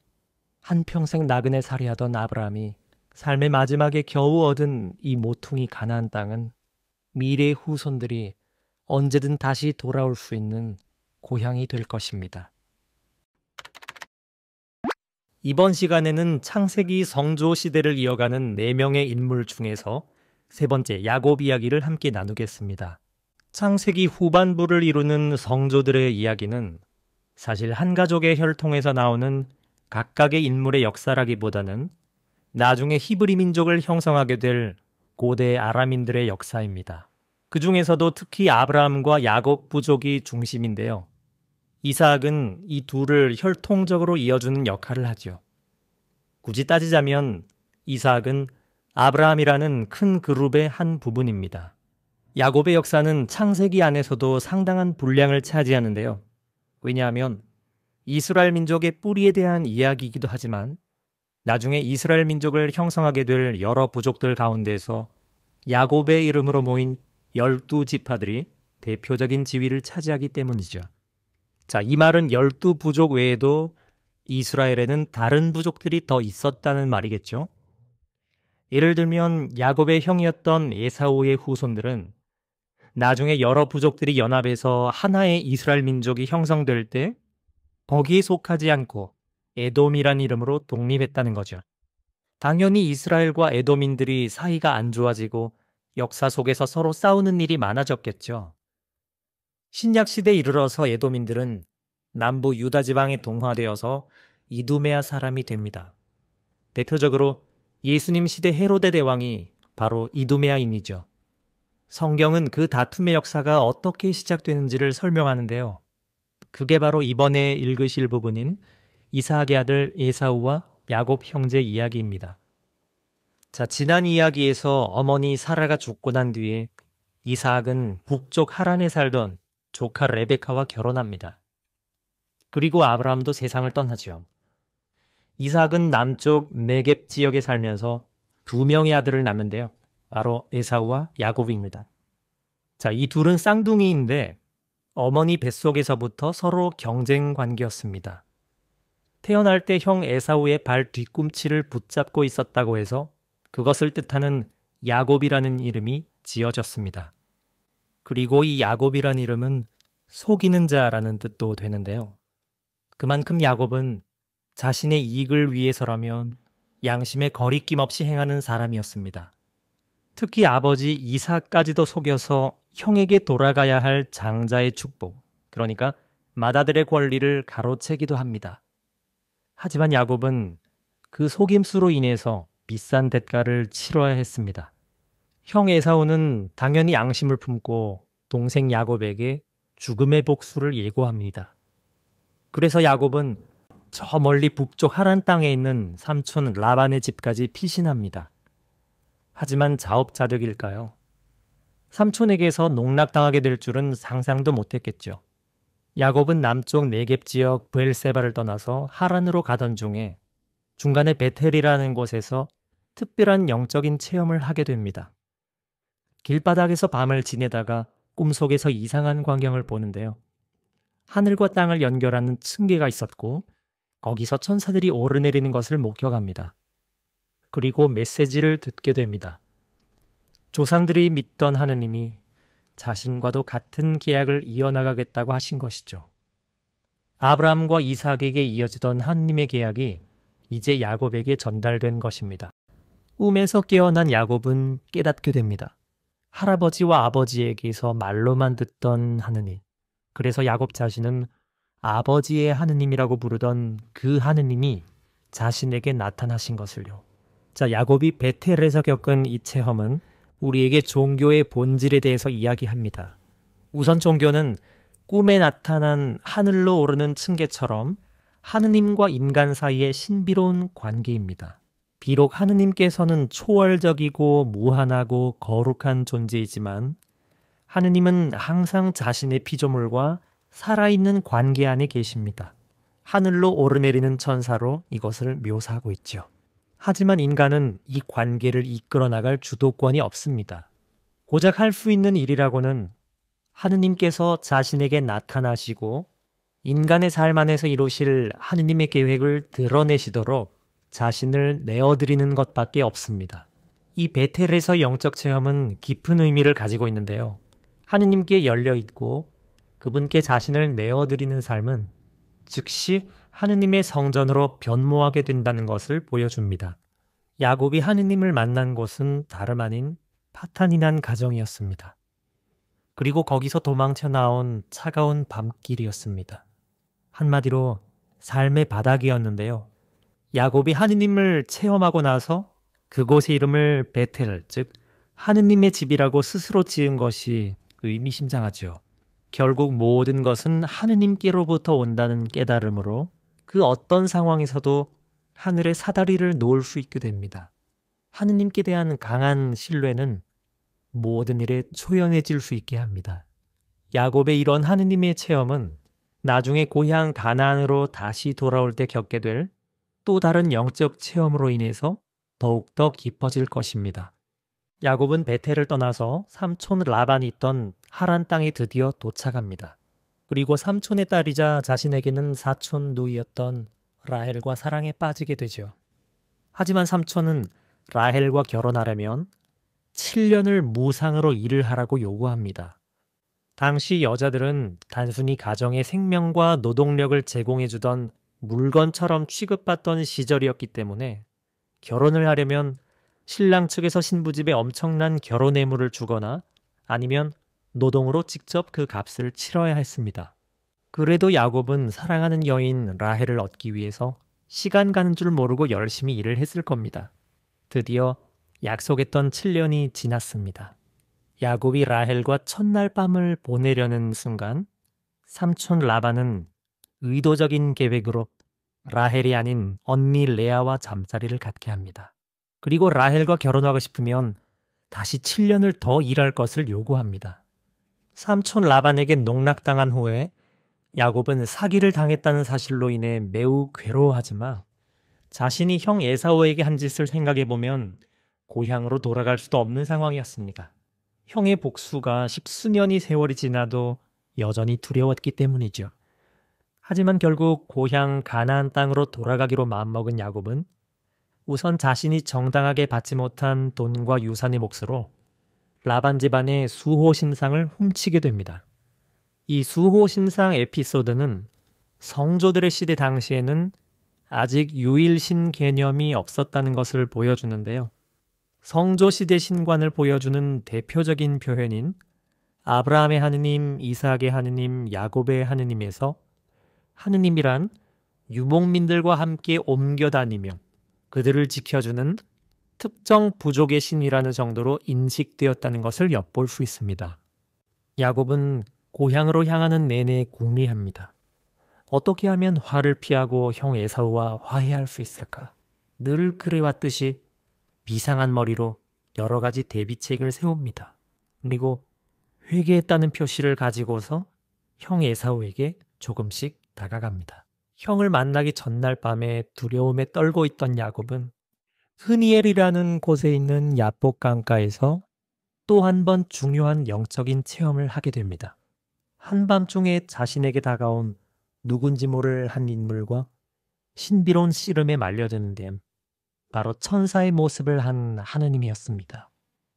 한평생 나그네 살이하던 아브라함이 삶의 마지막에 겨우 얻은 이 모퉁이 가난안 땅은 미래의 후손들이 언제든 다시 돌아올 수 있는 고향이 될 것입니다. 이번 시간에는 창세기 성조 시대를 이어가는 4명의 인물 중에서 세 번째 야곱 이야기를 함께 나누겠습니다. 창세기 후반부를 이루는 성조들의 이야기는 사실 한 가족의 혈통에서 나오는 각각의 인물의 역사라기보다는 나중에 히브리 민족을 형성하게 될 고대 아람인들의 역사입니다. 그 중에서도 특히 아브라함과 야곱 부족이 중심인데요. 이삭은 이 둘을 혈통적으로 이어주는 역할을 하죠. 굳이 따지자면 이삭은 아브라함이라는 큰 그룹의 한 부분입니다. 야곱의 역사는 창세기 안에서도 상당한 분량을 차지하는데요. 왜냐하면 이스라엘 민족의 뿌리에 대한 이야기이기도 하지만 나중에 이스라엘 민족을 형성하게 될 여러 부족들 가운데서 야곱의 이름으로 모인 열두 지파들이 대표적인 지위를 차지하기 때문이죠. 자, 이 말은 열두 부족 외에도 이스라엘에는 다른 부족들이 더 있었다는 말이겠죠. 예를 들면 야곱의 형이었던 에사오의 후손들은 나중에 여러 부족들이 연합해서 하나의 이스라엘 민족이 형성될 때 거기에 속하지 않고 에돔이란 이름으로 독립했다는 거죠. 당연히 이스라엘과 에돔인들이 사이가 안 좋아지고 역사 속에서 서로 싸우는 일이 많아졌겠죠. 신약시대에 이르러서 예도민들은 남부 유다 지방에 동화되어서 이두메아 사람이 됩니다. 대표적으로 예수님 시대 헤로데 대왕이 바로 이두메아인이죠. 성경은 그 다툼의 역사가 어떻게 시작되는지를 설명하는데요. 그게 바로 이번에 읽으실 부분인 이사학의 아들 에사우와 야곱 형제 이야기입니다. 자, 지난 이야기에서 어머니 사라가 죽고 난 뒤에 이삭은 북쪽 하란에 살던 조카 레베카와 결혼합니다. 그리고 아브라함도 세상을 떠나지요. 이삭은 남쪽 네겝 지역에 살면서 두 명의 아들을 낳는데요. 바로 에사우와 야곱입니다. 자, 이 둘은 쌍둥이인데 어머니 뱃속에서부터 서로 경쟁 관계였습니다. 태어날 때 형 에사우의 발 뒤꿈치를 붙잡고 있었다고 해서 그것을 뜻하는 야곱이라는 이름이 지어졌습니다. 그리고 이 야곱이란 이름은 속이는 자라는 뜻도 되는데요. 그만큼 야곱은 자신의 이익을 위해서라면 양심에 거리낌 없이 행하는 사람이었습니다. 특히 아버지 이사까지도 속여서 형에게 돌아가야 할 장자의 축복, 그러니까 마다들의 권리를 가로채기도 합니다. 하지만 야곱은 그 속임수로 인해서 비싼 대가를 치러야 했습니다. 형 에사오는 당연히 양심을 품고 동생 야곱에게 죽음의 복수를 예고합니다. 그래서 야곱은 저 멀리 북쪽 하란 땅에 있는 삼촌 라반의 집까지 피신합니다. 하지만 자업자득일까요? 삼촌에게서 농락당하게 될 줄은 상상도 못했겠죠. 야곱은 남쪽 내갭 지역 브엘세바를 떠나서 하란으로 가던 중에 중간에 베텔이라는 곳에서 특별한 영적인 체험을 하게 됩니다. 길바닥에서 밤을 지내다가 꿈속에서 이상한 광경을 보는데요. 하늘과 땅을 연결하는 층계가 있었고 거기서 천사들이 오르내리는 것을 목격합니다. 그리고 메시지를 듣게 됩니다. 조상들이 믿던 하느님이 자신과도 같은 계약을 이어나가겠다고 하신 것이죠. 아브라함과 이삭에게 이어지던 하느님의 계약이 이제 야곱에게 전달된 것입니다. 꿈에서 깨어난 야곱은 깨닫게 됩니다. 할아버지와 아버지에게서 말로만 듣던 하느님. 그래서 야곱 자신은 아버지의 하느님이라고 부르던 그 하느님이 자신에게 나타나신 것을요. 자, 야곱이 베텔에서 겪은 이 체험은 우리에게 종교의 본질에 대해서 이야기합니다. 우선 종교는 꿈에 나타난 하늘로 오르는 층계처럼 하느님과 인간 사이의 신비로운 관계입니다. 비록 하느님께서는 초월적이고 무한하고 거룩한 존재이지만 하느님은 항상 자신의 피조물과 살아있는 관계 안에 계십니다. 하늘로 오르내리는 천사로 이것을 묘사하고 있죠. 하지만 인간은 이 관계를 이끌어 나갈 주도권이 없습니다. 고작 할 수 있는 일이라고는 하느님께서 자신에게 나타나시고 인간의 삶 안에서 이루실 하느님의 계획을 드러내시도록 자신을 내어드리는 것밖에 없습니다. 이 베텔에서 영적 체험은 깊은 의미를 가지고 있는데요. 하느님께 열려 있고 그분께 자신을 내어드리는 삶은 즉시 하느님의 성전으로 변모하게 된다는 것을 보여줍니다. 야곱이 하느님을 만난 곳은 다름 아닌 파탄이난 가정이었습니다. 그리고 거기서 도망쳐 나온 차가운 밤길이었습니다. 한마디로 삶의 바닥이었는데요. 야곱이 하느님을 체험하고 나서 그곳의 이름을 베텔, 즉 하느님의 집이라고 스스로 지은 것이 의미심장하죠 결국 모든 것은 하느님께로부터 온다는 깨달음으로 그 어떤 상황에서도 하늘의 사다리를 놓을 수 있게 됩니다. 하느님께 대한 강한 신뢰는 모든 일에 초연해질 수 있게 합니다. 야곱의 이런 하느님의 체험은 나중에 고향 가나안으로 다시 돌아올 때 겪게 될또 다른 영적 체험으로 인해서 더욱더 깊어질 것입니다. 야곱은 베텔을 떠나서 삼촌 라반이 있던 하란 땅에 드디어 도착합니다. 그리고 삼촌의 딸이자 자신에게는 사촌 누이였던 라헬과 사랑에 빠지게 되죠. 하지만 삼촌은 라헬과 결혼하려면 7년을 무상으로 일을 하라고 요구합니다. 당시 여자들은 단순히 가정의 생명과 노동력을 제공해주던 물건처럼 취급받던 시절이었기 때문에 결혼을 하려면 신랑 측에서 신부 집에 엄청난 결혼 의무를 주거나 아니면 노동으로 직접 그 값을 치러야 했습니다. 그래도 야곱은 사랑하는 여인 라헬을 얻기 위해서 시간 가는 줄 모르고 열심히 일을 했을 겁니다. 드디어 약속했던 7년이 지났습니다. 야곱이 라헬과 첫날 밤을 보내려는 순간 삼촌 라반은 의도적인 계획으로 라헬이 아닌 언니 레아와 잠자리를 갖게 합니다. 그리고 라헬과 결혼하고 싶으면 다시 7년을 더 일할 것을 요구합니다. 삼촌 라반에게 농락당한 후에 야곱은 사기를 당했다는 사실로 인해 매우 괴로워하지만 자신이 형 에사오에게 한 짓을 생각해 보면 고향으로 돌아갈 수도 없는 상황이었습니다. 형의 복수가 십수년이 세월이 지나도 여전히 두려웠기 때문이죠. 하지만 결국 고향 가나안 땅으로 돌아가기로 마음먹은 야곱은 우선 자신이 정당하게 받지 못한 돈과 유산의 몫으로 라반 집안의 수호 신상을 훔치게 됩니다. 이 수호 신상 에피소드는 성조들의 시대 당시에는 아직 유일신 개념이 없었다는 것을 보여주는데요. 성조 시대 신관을 보여주는 대표적인 표현인 아브라함의 하느님, 이삭의 하느님, 야곱의 하느님에서 하느님이란 유목민들과 함께 옮겨 다니며 그들을 지켜주는 특정 부족의 신이라는 정도로 인식되었다는 것을 엿볼 수 있습니다. 야곱은 고향으로 향하는 내내 궁리합니다. 어떻게 하면 화를 피하고 형 에사우와 화해할 수 있을까? 늘 그래왔듯이 미상한 머리로 여러 가지 대비책을 세웁니다. 그리고 회개했다는 표시를 가지고서 형 에사우에게 조금씩 다가갑니다. 형을 만나기 전날 밤에 두려움에 떨고 있던 야곱은 흐니엘이라는 곳에 있는 야복 강가에서 또 한 번 중요한 영적인 체험을 하게 됩니다. 한밤중에 자신에게 다가온 누군지 모를 한 인물과 신비로운 씨름에 말려드는 댐 바로 천사의 모습을 한 하느님이었습니다.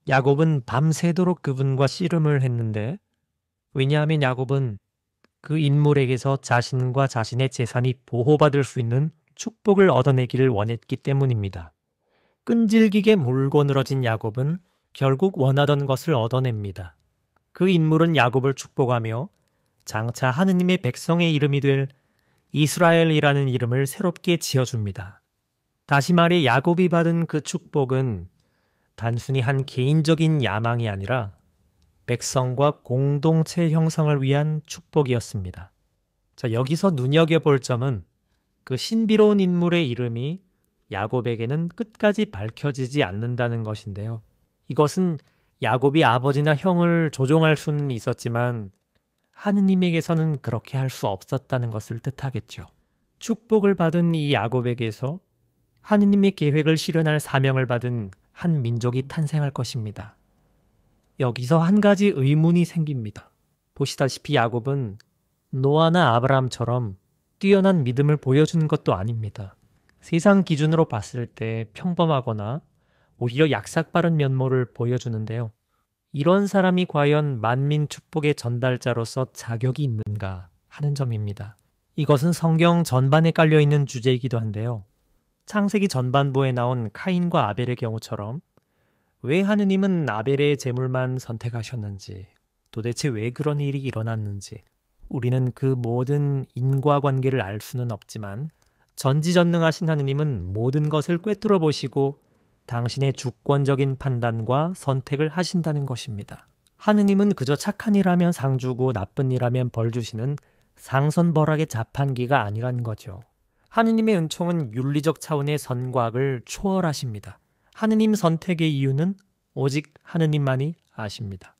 야곱은 밤새도록 그분과 씨름을 했는데 왜냐하면 야곱은 그 인물에게서 자신과 자신의 재산이 보호받을 수 있는 축복을 얻어내기를 원했기 때문입니다. 끈질기게 몰고 늘어진 야곱은 결국 원하던 것을 얻어냅니다. 그 인물은 야곱을 축복하며 장차 하느님의 백성의 이름이 될 이스라엘이라는 이름을 새롭게 지어줍니다. 다시 말해 야곱이 받은 그 축복은 단순히 한 개인적인 야망이 아니라 백성과 공동체 형성을 위한 축복이었습니다. 자, 여기서 눈여겨볼 점은 그 신비로운 인물의 이름이 야곱에게는 끝까지 밝혀지지 않는다는 것인데요. 이것은 야곱이 아버지나 형을 조종할 수는 있었지만 하느님에게서는 그렇게 할 수 없었다는 것을 뜻하겠죠. 축복을 받은 이 야곱에게서 하느님의 계획을 실현할 사명을 받은 한 민족이 탄생할 것입니다. 여기서 한 가지 의문이 생깁니다. 보시다시피 야곱은 노아나 아브라함처럼 뛰어난 믿음을 보여주는 것도 아닙니다. 세상 기준으로 봤을 때 평범하거나 오히려 약삭빠른 면모를 보여주는데요. 이런 사람이 과연 만민 축복의 전달자로서 자격이 있는가 하는 점입니다. 이것은 성경 전반에 깔려 있는 주제이기도 한데요. 창세기 전반부에 나온 카인과 아벨의 경우처럼 왜 하느님은 아벨의 제물만 선택하셨는지, 도대체 왜 그런 일이 일어났는지, 우리는 그 모든 인과관계를 알 수는 없지만, 전지전능하신 하느님은 모든 것을 꿰뚫어 보시고 당신의 주권적인 판단과 선택을 하신다는 것입니다. 하느님은 그저 착한 일하면 상 주고 나쁜 일하면 벌 주시는 상선벌악의 자판기가 아니란 거죠. 하느님의 은총은 윤리적 차원의 선과악을 초월하십니다. 하느님 선택의 이유는 오직 하느님만이 아십니다.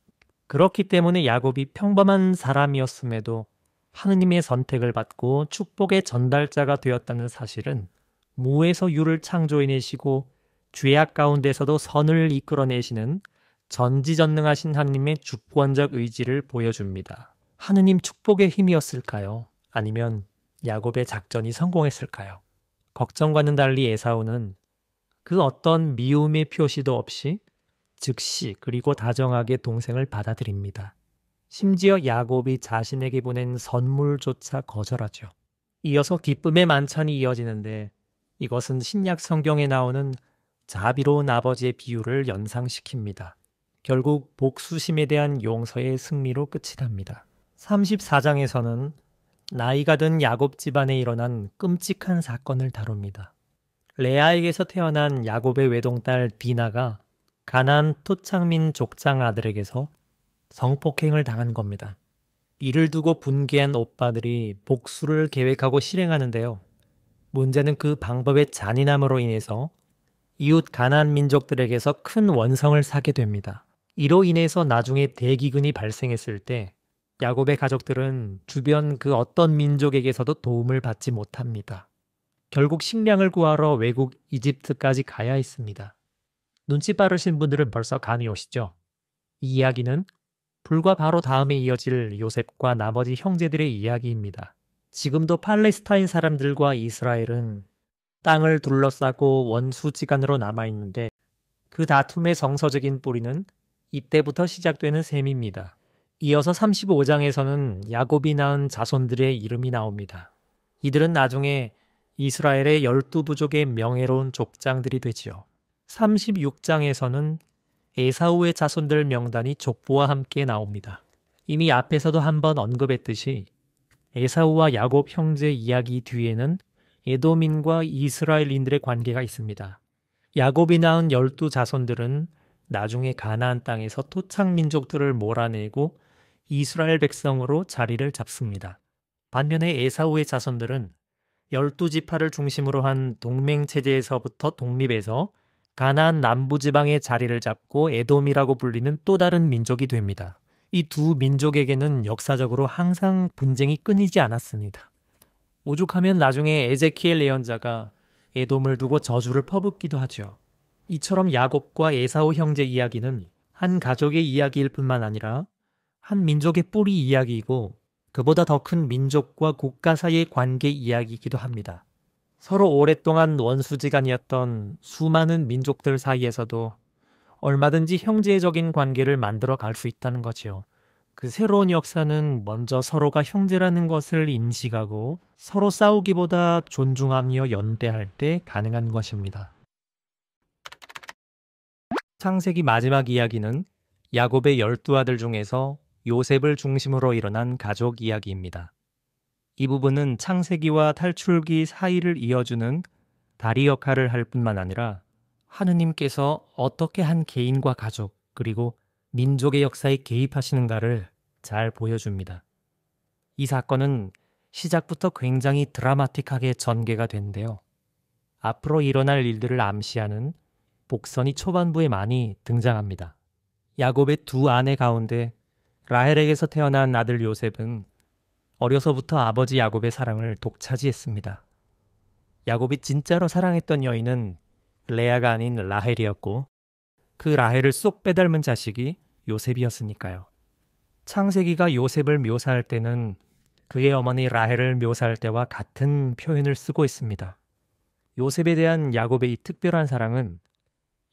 그렇기 때문에 야곱이 평범한 사람이었음에도 하느님의 선택을 받고 축복의 전달자가 되었다는 사실은 무에서 유를 창조해내시고 죄악 가운데서도 선을 이끌어내시는 전지전능하신 하느님의 주권적 의지를 보여줍니다. 하느님 축복의 힘이었을까요? 아니면 야곱의 작전이 성공했을까요? 걱정과는 달리 에사오는 그 어떤 미움의 표시도 없이 즉시 그리고 다정하게 동생을 받아들입니다. 심지어 야곱이 자신에게 보낸 선물조차 거절하죠. 이어서 기쁨의 만찬이 이어지는데 이것은 신약 성경에 나오는 자비로운 아버지의 비유를 연상시킵니다. 결국 복수심에 대한 용서의 승리로 끝이 납니다. 34장에서는 나이가 든 야곱 집안에 일어난 끔찍한 사건을 다룹니다. 레아에게서 태어난 야곱의 외동딸 디나가 가난 토창민 족장 아들에게서 성폭행을 당한 겁니다. 이를 두고 분개한 오빠들이 복수를 계획하고 실행하는데요. 문제는 그 방법의 잔인함으로 인해서 이웃 가난 민족들에게서 큰 원성을 사게 됩니다. 이로 인해서 나중에 대기근이 발생했을 때 야곱의 가족들은 주변 그 어떤 민족에게서도 도움을 받지 못합니다. 결국 식량을 구하러 외국 이집트까지 가야 했습니다. 눈치 빠르신 분들은 벌써 감이 오시죠? 이 이야기는 불과 바로 다음에 이어질 요셉과 나머지 형제들의 이야기입니다. 지금도 팔레스타인 사람들과 이스라엘은 땅을 둘러싸고 원수지간으로 남아있는데 그 다툼의 정서적인 뿌리는 이때부터 시작되는 셈입니다. 이어서 35장에서는 야곱이 낳은 자손들의 이름이 나옵니다. 이들은 나중에 이스라엘의 열두 부족의 명예로운 족장들이 되지요. 36장에서는 에사우의 자손들 명단이 족보와 함께 나옵니다. 이미 앞에서도 한번 언급했듯이 에사우와 야곱 형제 이야기 뒤에는 에도민과 이스라엘인들의 관계가 있습니다. 야곱이 낳은 열두 자손들은 나중에 가나안 땅에서 토착 민족들을 몰아내고 이스라엘 백성으로 자리를 잡습니다. 반면에 에사우의 자손들은 열두 지파를 중심으로 한 동맹 체제에서부터 독립해서 가나안 남부 지방의 자리를 잡고 에돔이라고 불리는 또 다른 민족이 됩니다. 이 두 민족에게는 역사적으로 항상 분쟁이 끊이지 않았습니다. 오죽하면 나중에 에제키엘 예언자가 에돔을 두고 저주를 퍼붓기도 하죠. 이처럼 야곱과 에사오 형제 이야기는 한 가족의 이야기일 뿐만 아니라 한 민족의 뿌리 이야기이고 그보다 더 큰 민족과 국가 사이의 관계 이야기이기도 합니다. 서로 오랫동안 원수지간이었던 수많은 민족들 사이에서도 얼마든지 형제적인 관계를 만들어 갈 수 있다는 거지요. 그 새로운 역사는 먼저 서로가 형제라는 것을 인식하고 서로 싸우기보다 존중하며 연대할 때 가능한 것입니다. 창세기 마지막 이야기는 야곱의 열두 아들 중에서 요셉을 중심으로 일어난 가족 이야기입니다. 이 부분은 창세기와 탈출기 사이를 이어주는 다리 역할을 할 뿐만 아니라 하느님께서 어떻게 한 개인과 가족 그리고 민족의 역사에 개입하시는가를 잘 보여줍니다. 이 사건은 시작부터 굉장히 드라마틱하게 전개가 된대요 앞으로 일어날 일들을 암시하는 복선이 초반부에 많이 등장합니다. 야곱의 두 아내 가운데 라헬에게서 태어난 아들 요셉은 어려서부터 아버지 야곱의 사랑을 독차지했습니다. 야곱이 진짜로 사랑했던 여인은 레아가 아닌 라헬이었고 그 라헬을 쏙 빼닮은 자식이 요셉이었으니까요. 창세기가 요셉을 묘사할 때는 그의 어머니 라헬을 묘사할 때와 같은 표현을 쓰고 있습니다. 요셉에 대한 야곱의 이 특별한 사랑은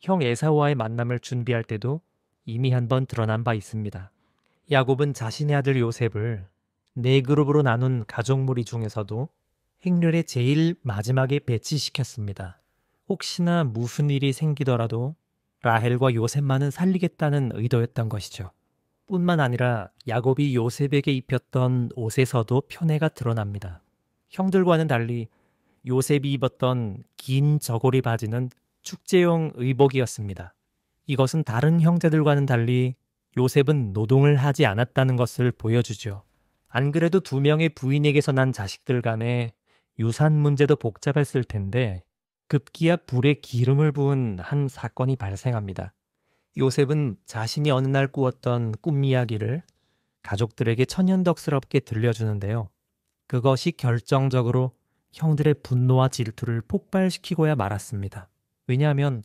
형 에사와의 오 만남을 준비할 때도 이미 한 번 드러난 바 있습니다. 야곱은 자신의 아들 요셉을 네 그룹으로 나눈 가족무리 중에서도 행렬의 제일 마지막에 배치시켰습니다. 혹시나 무슨 일이 생기더라도 라헬과 요셉만은 살리겠다는 의도였던 것이죠. 뿐만 아니라 야곱이 요셉에게 입혔던 옷에서도 편애가 드러납니다. 형들과는 달리 요셉이 입었던 긴 저고리 바지는 축제용 의복이었습니다. 이것은 다른 형제들과는 달리 요셉은 노동을 하지 않았다는 것을 보여주죠. 안 그래도 두 명의 부인에게서 난 자식들 간에 유산 문제도 복잡했을 텐데 급기야 불에 기름을 부은 한 사건이 발생합니다. 요셉은 자신이 어느 날 꾸었던 꿈 이야기를 가족들에게 천연덕스럽게 들려주는데요. 그것이 결정적으로 형들의 분노와 질투를 폭발시키고야 말았습니다. 왜냐하면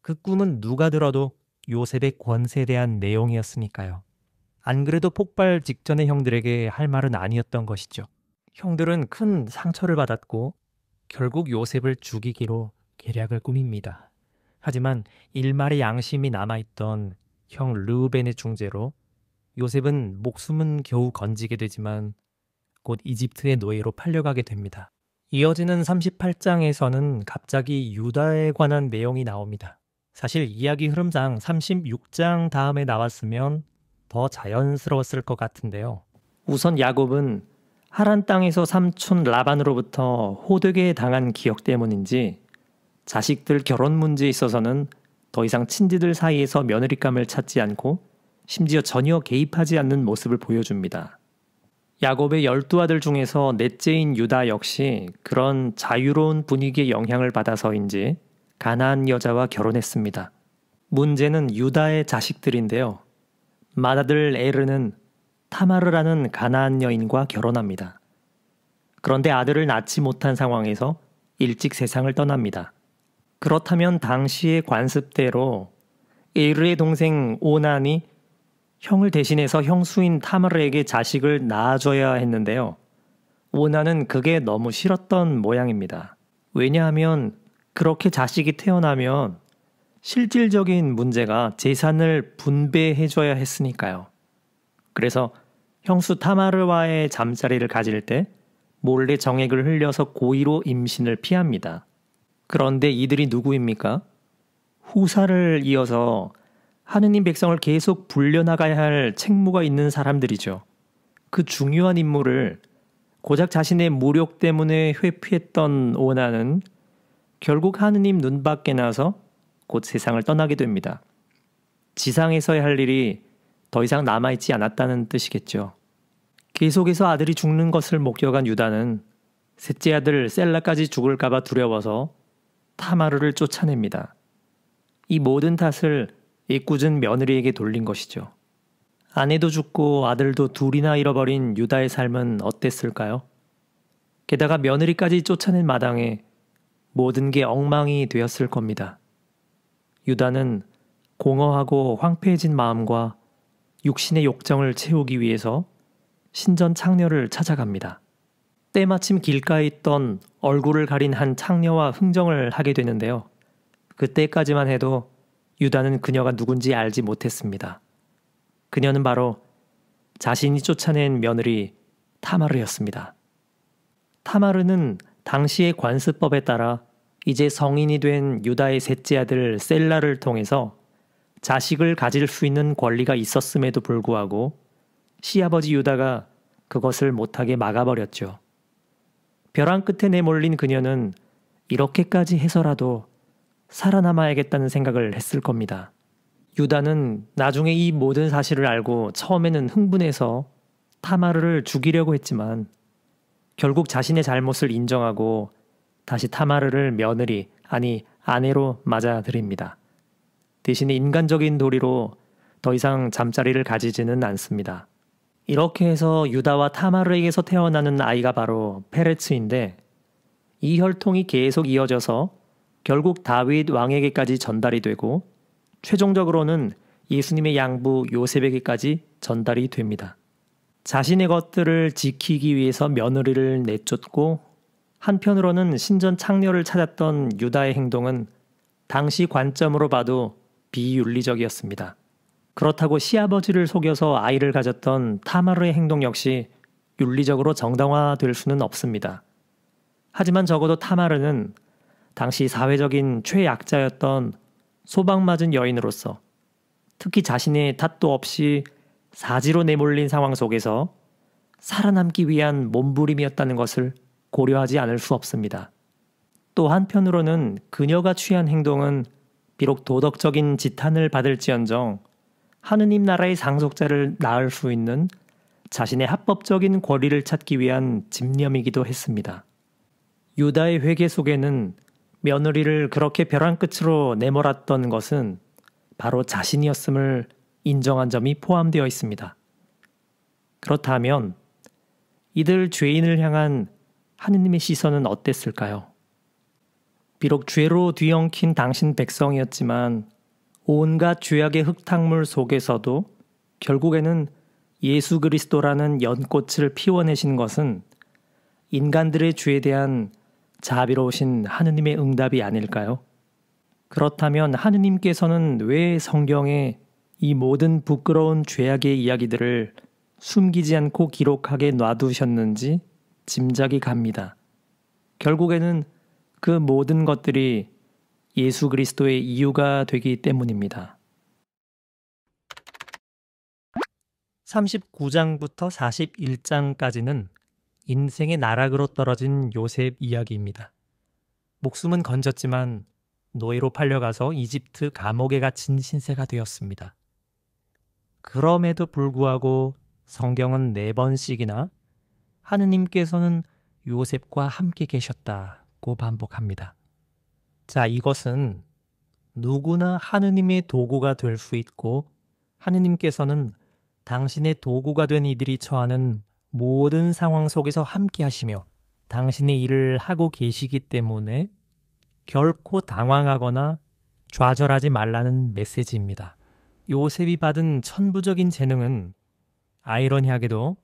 그 꿈은 누가 들어도 요셉의 권세에 대한 내용이었으니까요. 안 그래도 폭발 직전에 형들에게 할 말은 아니었던 것이죠. 형들은 큰 상처를 받았고 결국 요셉을 죽이기로 계략을 꾸밉니다. 하지만 일말의 양심이 남아있던 형 르우벤의 중재로 요셉은 목숨은 겨우 건지게 되지만 곧 이집트의 노예로 팔려가게 됩니다. 이어지는 38장에서는 갑자기 유다에 관한 내용이 나옵니다. 사실 이야기 흐름상 36장 다음에 나왔으면 더 자연스러웠을 것 같은데요. 우선 야곱은 하란 땅에서 삼촌 라반으로부터 호되게 당한 기억 때문인지 자식들 결혼 문제에 있어서는 더 이상 친지들 사이에서 며느리감을 찾지 않고 심지어 전혀 개입하지 않는 모습을 보여줍니다. 야곱의 열두 아들 중에서 넷째인 유다 역시 그런 자유로운 분위기의 영향을 받아서인지 가나안 여자와 결혼했습니다. 문제는 유다의 자식들인데요. 마아들 에르는 타마르라는 가나안 여인과 결혼합니다. 그런데 아들을 낳지 못한 상황에서 일찍 세상을 떠납니다. 그렇다면 당시의 관습대로 에르의 동생 오난이 형을 대신해서 형수인 타마르에게 자식을 낳아줘야 했는데요. 오난은 그게 너무 싫었던 모양입니다. 왜냐하면 그렇게 자식이 태어나면 실질적인 문제가 재산을 분배해줘야 했으니까요. 그래서 형수 타마르와의 잠자리를 가질 때 몰래 정액을 흘려서 고의로 임신을 피합니다. 그런데 이들이 누구입니까? 후사를 이어서 하느님 백성을 계속 불려나가야 할 책무가 있는 사람들이죠. 그 중요한 임무를 고작 자신의 무력 때문에 회피했던 원하는 결국 하느님 눈 밖에 나서 곧 세상을 떠나게 됩니다. 지상에서의 할 일이 더 이상 남아있지 않았다는 뜻이겠죠. 계속해서 아들이 죽는 것을 목격한 유다는 셋째 아들 셀라까지 죽을까봐 두려워서 타마르를 쫓아냅니다. 이 모든 탓을 이궂은 며느리에게 돌린 것이죠. 아내도 죽고 아들도 둘이나 잃어버린 유다의 삶은 어땠을까요? 게다가 며느리까지 쫓아낸 마당에 모든 게 엉망이 되었을 겁니다. 유다는 공허하고 황폐해진 마음과 육신의 욕정을 채우기 위해서 신전 창녀를 찾아갑니다. 때마침 길가에 있던 얼굴을 가린 한 창녀와 흥정을 하게 되는데요. 그때까지만 해도 유다는 그녀가 누군지 알지 못했습니다. 그녀는 바로 자신이 쫓아낸 며느리 타마르였습니다. 타마르는 당시의 관습법에 따라 이제 성인이 된 유다의 셋째 아들 셀라를 통해서 자식을 가질 수 있는 권리가 있었음에도 불구하고 시아버지 유다가 그것을 못하게 막아버렸죠. 벼랑 끝에 내몰린 그녀는 이렇게까지 해서라도 살아남아야겠다는 생각을 했을 겁니다. 유다는 나중에 이 모든 사실을 알고 처음에는 흥분해서 타마르를 죽이려고 했지만 결국 자신의 잘못을 인정하고 다시 타마르를 며느리 아니 아내로 맞아들입니다. 대신에 인간적인 도리로 더 이상 잠자리를 가지지는 않습니다. 이렇게 해서 유다와 타마르에게서 태어나는 아이가 바로 페레츠인데 이 혈통이 계속 이어져서 결국 다윗 왕에게까지 전달이 되고 최종적으로는 예수님의 양부 요셉에게까지 전달이 됩니다. 자신의 것들을 지키기 위해서 며느리를 내쫓고 한편으로는 신전 창녀를 찾았던 유다의 행동은 당시 관점으로 봐도 비윤리적이었습니다. 그렇다고 시아버지를 속여서 아이를 가졌던 타마르의 행동 역시 윤리적으로 정당화될 수는 없습니다. 하지만 적어도 타마르는 당시 사회적인 최약자였던 소방맞은 여인으로서 특히 자신의 탓도 없이 사지로 내몰린 상황 속에서 살아남기 위한 몸부림이었다는 것을 고려하지 않을 수 없습니다. 또 한편으로는 그녀가 취한 행동은 비록 도덕적인 지탄을 받을지언정 하느님 나라의 상속자를 낳을 수 있는 자신의 합법적인 권리를 찾기 위한 집념이기도 했습니다. 유다의 회계 속에는 며느리를 그렇게 벼랑 끝으로 내몰았던 것은 바로 자신이었음을 인정한 점이 포함되어 있습니다. 그렇다면 이들 죄인을 향한 하느님의 시선은 어땠을까요? 비록 죄로 뒤엉킨 당신 백성이었지만 온갖 죄악의 흙탕물 속에서도 결국에는 예수 그리스도라는 연꽃을 피워내신 것은 인간들의 죄에 대한 자비로우신 하느님의 응답이 아닐까요? 그렇다면 하느님께서는 왜 성경에 이 모든 부끄러운 죄악의 이야기들을 숨기지 않고 기록하게 놔두셨는지 짐작이 갑니다. 결국에는 그 모든 것들이 예수 그리스도의 이유가 되기 때문입니다. 39장부터 41장까지는 인생의 나락으로 떨어진 요셉 이야기입니다. 목숨은 건졌지만 노예로 팔려가서 이집트 감옥에 갇힌 신세가 되었습니다. 그럼에도 불구하고 성경은 네 번씩이나 하느님께서는 요셉과 함께 계셨다고 반복합니다. 자, 이것은 누구나 하느님의 도구가 될 수 있고 하느님께서는 당신의 도구가 된 이들이 처하는 모든 상황 속에서 함께 하시며 당신의 일을 하고 계시기 때문에 결코 당황하거나 좌절하지 말라는 메시지입니다. 요셉이 받은 천부적인 재능은 아이러니하게도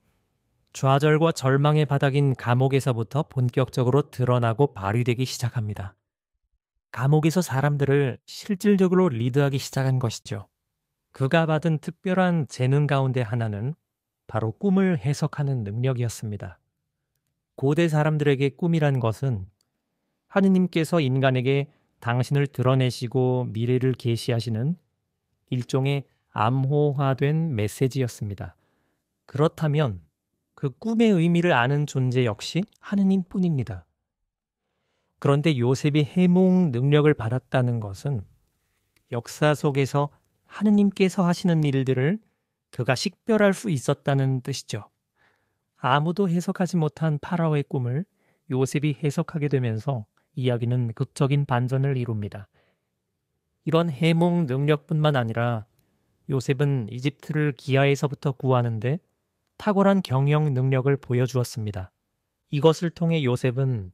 좌절과 절망의 바닥인 감옥에서부터 본격적으로 드러나고 발휘되기 시작합니다. 감옥에서 사람들을 실질적으로 리드하기 시작한 것이죠. 그가 받은 특별한 재능 가운데 하나는 바로 꿈을 해석하는 능력이었습니다. 고대 사람들에게 꿈이란 것은 하느님께서 인간에게 당신을 드러내시고 미래를 계시하시는 일종의 암호화된 메시지였습니다. 그렇다면 그 꿈의 의미를 아는 존재 역시 하느님 뿐입니다. 그런데 요셉이 해몽 능력을 받았다는 것은 역사 속에서 하느님께서 하시는 일들을 그가 식별할 수 있었다는 뜻이죠. 아무도 해석하지 못한 파라오의 꿈을 요셉이 해석하게 되면서 이야기는 극적인 반전을 이룹니다. 이런 해몽 능력뿐만 아니라 요셉은 이집트를 기아에서부터 구하는데 탁월한 경영 능력을 보여주었습니다. 이것을 통해 요셉은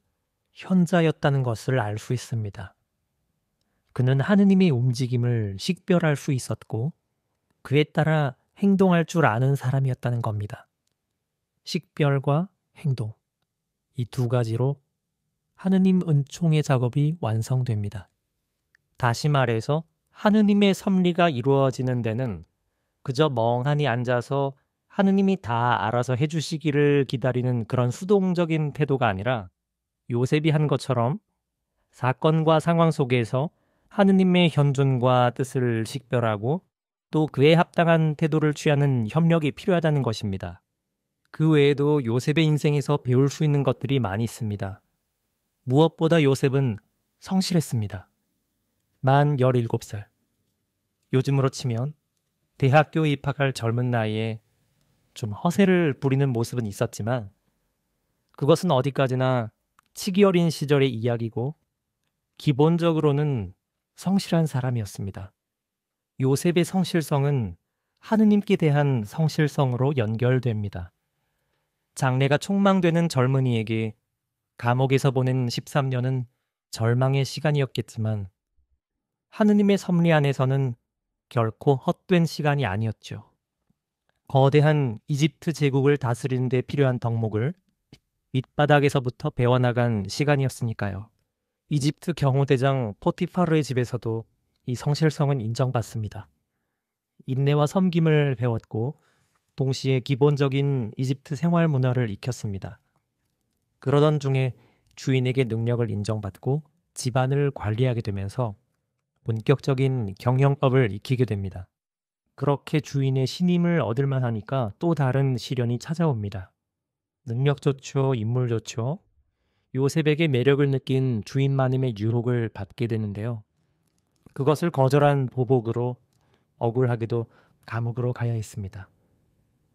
현자였다는 것을 알 수 있습니다. 그는 하느님의 움직임을 식별할 수 있었고 그에 따라 행동할 줄 아는 사람이었다는 겁니다. 식별과 행동. 이 두 가지로 하느님 은총의 작업이 완성됩니다. 다시 말해서 하느님의 섭리가 이루어지는 데는 그저 멍하니 앉아서 하느님이 다 알아서 해주시기를 기다리는 그런 수동적인 태도가 아니라 요셉이 한 것처럼 사건과 상황 속에서 하느님의 현존과 뜻을 식별하고 또 그에 합당한 태도를 취하는 협력이 필요하다는 것입니다. 그 외에도 요셉의 인생에서 배울 수 있는 것들이 많이 있습니다. 무엇보다 요셉은 성실했습니다. 만 17살. 요즘으로 치면 대학교 입학할 젊은 나이에 좀 허세를 부리는 모습은 있었지만 그것은 어디까지나 치기 어린 시절의 이야기고 기본적으로는 성실한 사람이었습니다. 요셉의 성실성은 하느님께 대한 성실성으로 연결됩니다. 장래가 촉망되는 젊은이에게 감옥에서 보낸 13년은 절망의 시간이었겠지만 하느님의 섭리 안에서는 결코 헛된 시간이 아니었죠. 거대한 이집트 제국을 다스리는 데 필요한 덕목을 밑바닥에서부터 배워나간 시간이었으니까요. 이집트 경호대장 포티파르의 집에서도 이 성실성은 인정받습니다. 인내와 섬김을 배웠고 동시에 기본적인 이집트 생활 문화를 익혔습니다. 그러던 중에 주인에게 능력을 인정받고 집안을 관리하게 되면서 본격적인 경영법을 익히게 됩니다. 그렇게 주인의 신임을 얻을 만하니까 또 다른 시련이 찾아옵니다. 능력 좋죠, 인물 좋죠. 요셉에게 매력을 느낀 주인만임의 유혹을 받게 되는데요. 그것을 거절한 보복으로 억울하게도 감옥으로 가야 했습니다.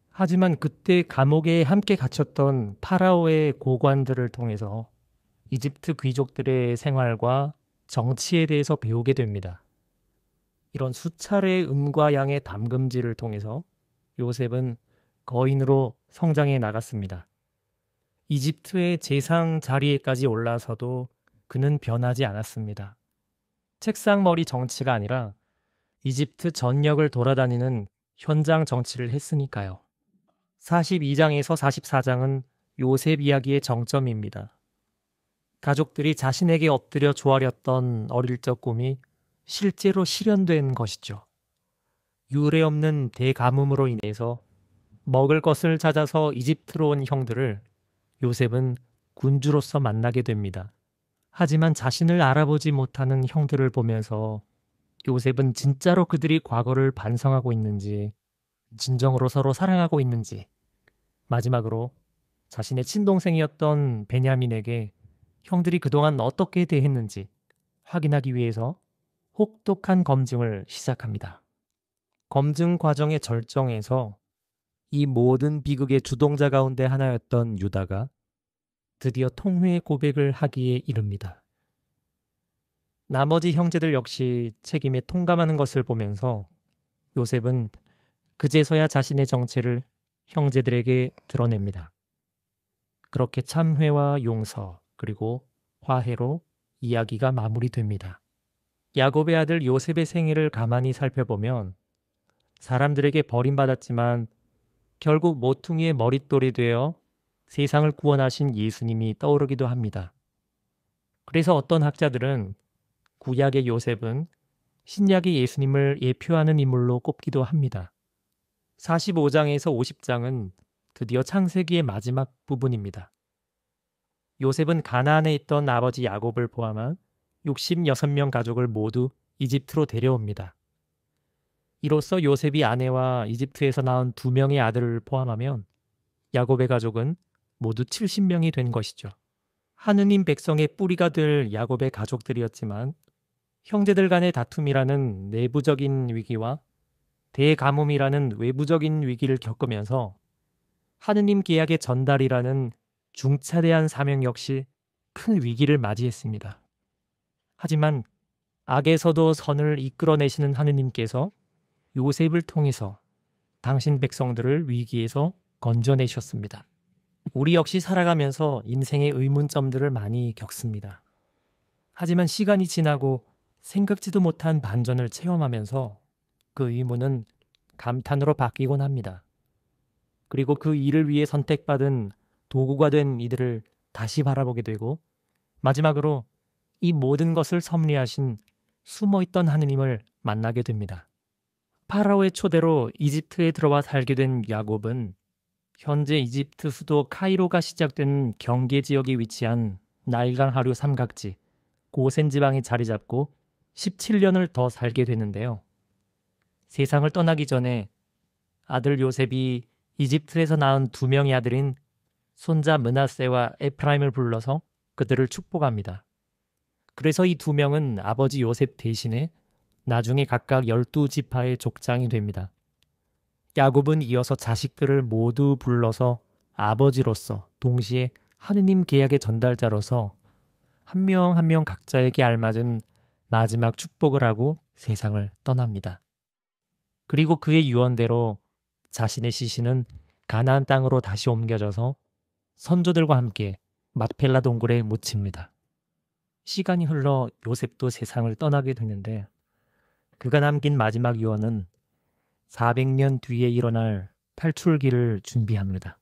하지만 그때 감옥에 함께 갇혔던 파라오의 고관들을 통해서 이집트 귀족들의 생활과 정치에 대해서 배우게 됩니다. 이런 수차례의 음과 양의 담금질을 통해서 요셉은 거인으로 성장해 나갔습니다. 이집트의 재상 자리에까지 올라서도 그는 변하지 않았습니다. 책상머리 정치가 아니라 이집트 전역을 돌아다니는 현장 정치를 했으니까요. 42장에서 44장은 요셉 이야기의 정점입니다. 가족들이 자신에게 엎드려 조아렸던 어릴 적 꿈이 실제로 실현된 것이죠. 유례 없는 대가뭄으로 인해서 먹을 것을 찾아서 이집트로 온 형들을 요셉은 군주로서 만나게 됩니다. 하지만 자신을 알아보지 못하는 형들을 보면서 요셉은 진짜로 그들이 과거를 반성하고 있는지, 진정으로 서로 사랑하고 있는지, 마지막으로 자신의 친동생이었던 베냐민에게 형들이 그동안 어떻게 대했는지 확인하기 위해서 혹독한 검증을 시작합니다. 검증 과정의 절정에서 이 모든 비극의 주동자 가운데 하나였던 유다가 드디어 통회의 고백을 하기에 이릅니다. 나머지 형제들 역시 책임에 통감하는 것을 보면서 요셉은 그제서야 자신의 정체를 형제들에게 드러냅니다. 그렇게 참회와 용서, 그리고 화해로 이야기가 마무리됩니다. 야곱의 아들 요셉의 생일을 가만히 살펴보면 사람들에게 버림받았지만 결국 모퉁이의 머릿돌이 되어 세상을 구원하신 예수님이 떠오르기도 합니다. 그래서 어떤 학자들은 구약의 요셉은 신약의 예수님을 예표하는 인물로 꼽기도 합니다. 45장에서 50장은 드디어 창세기의 마지막 부분입니다. 요셉은 가나안에 있던 아버지 야곱을 포함한 66명 가족을 모두 이집트로 데려옵니다. 이로써 요셉이 아내와 이집트에서 낳은 두 명의 아들을 포함하면 야곱의 가족은 모두 70명이 된 것이죠. 하느님 백성의 뿌리가 될 야곱의 가족들이었지만 형제들 간의 다툼이라는 내부적인 위기와 대가뭄이라는 외부적인 위기를 겪으면서 하느님 계약의 전달이라는 중차대한 사명 역시 큰 위기를 맞이했습니다. 하지만 악에서도 선을 이끌어내시는 하느님께서 요셉을 통해서 당신 백성들을 위기에서 건져내셨습니다. 우리 역시 살아가면서 인생의 의문점들을 많이 겪습니다. 하지만 시간이 지나고 생각지도 못한 반전을 체험하면서 그 의문은 감탄으로 바뀌곤 합니다. 그리고 그 일을 위해 선택받은 도구가 된 이들을 다시 바라보게 되고 마지막으로 이 모든 것을 섭리하신 숨어있던 하느님을 만나게 됩니다. 파라오의 초대로 이집트에 들어와 살게 된 야곱은 현재 이집트 수도 카이로가 시작된 경계 지역에 위치한 나일강 하류 삼각지 고센 지방에 자리 잡고 17년을 더 살게 되는데요. 세상을 떠나기 전에 아들 요셉이 이집트에서 낳은 두 명의 아들인 손자 문하세와 에프라임을 불러서 그들을 축복합니다. 그래서 이 두 명은 아버지 요셉 대신에 나중에 각각 열두 지파의 족장이 됩니다. 야곱은 이어서 자식들을 모두 불러서 아버지로서 동시에 하느님 계약의 전달자로서 한 명 한명 한 명 각자에게 알맞은 마지막 축복을 하고 세상을 떠납니다. 그리고 그의 유언대로 자신의 시신은 가나안 땅으로 다시 옮겨져서 선조들과 함께 마펠라 동굴에 묻힙니다. 시간이 흘러 요셉도 세상을 떠나게 되는데 그가 남긴 마지막 유언은 400년 뒤에 일어날 탈출기를 준비합니다.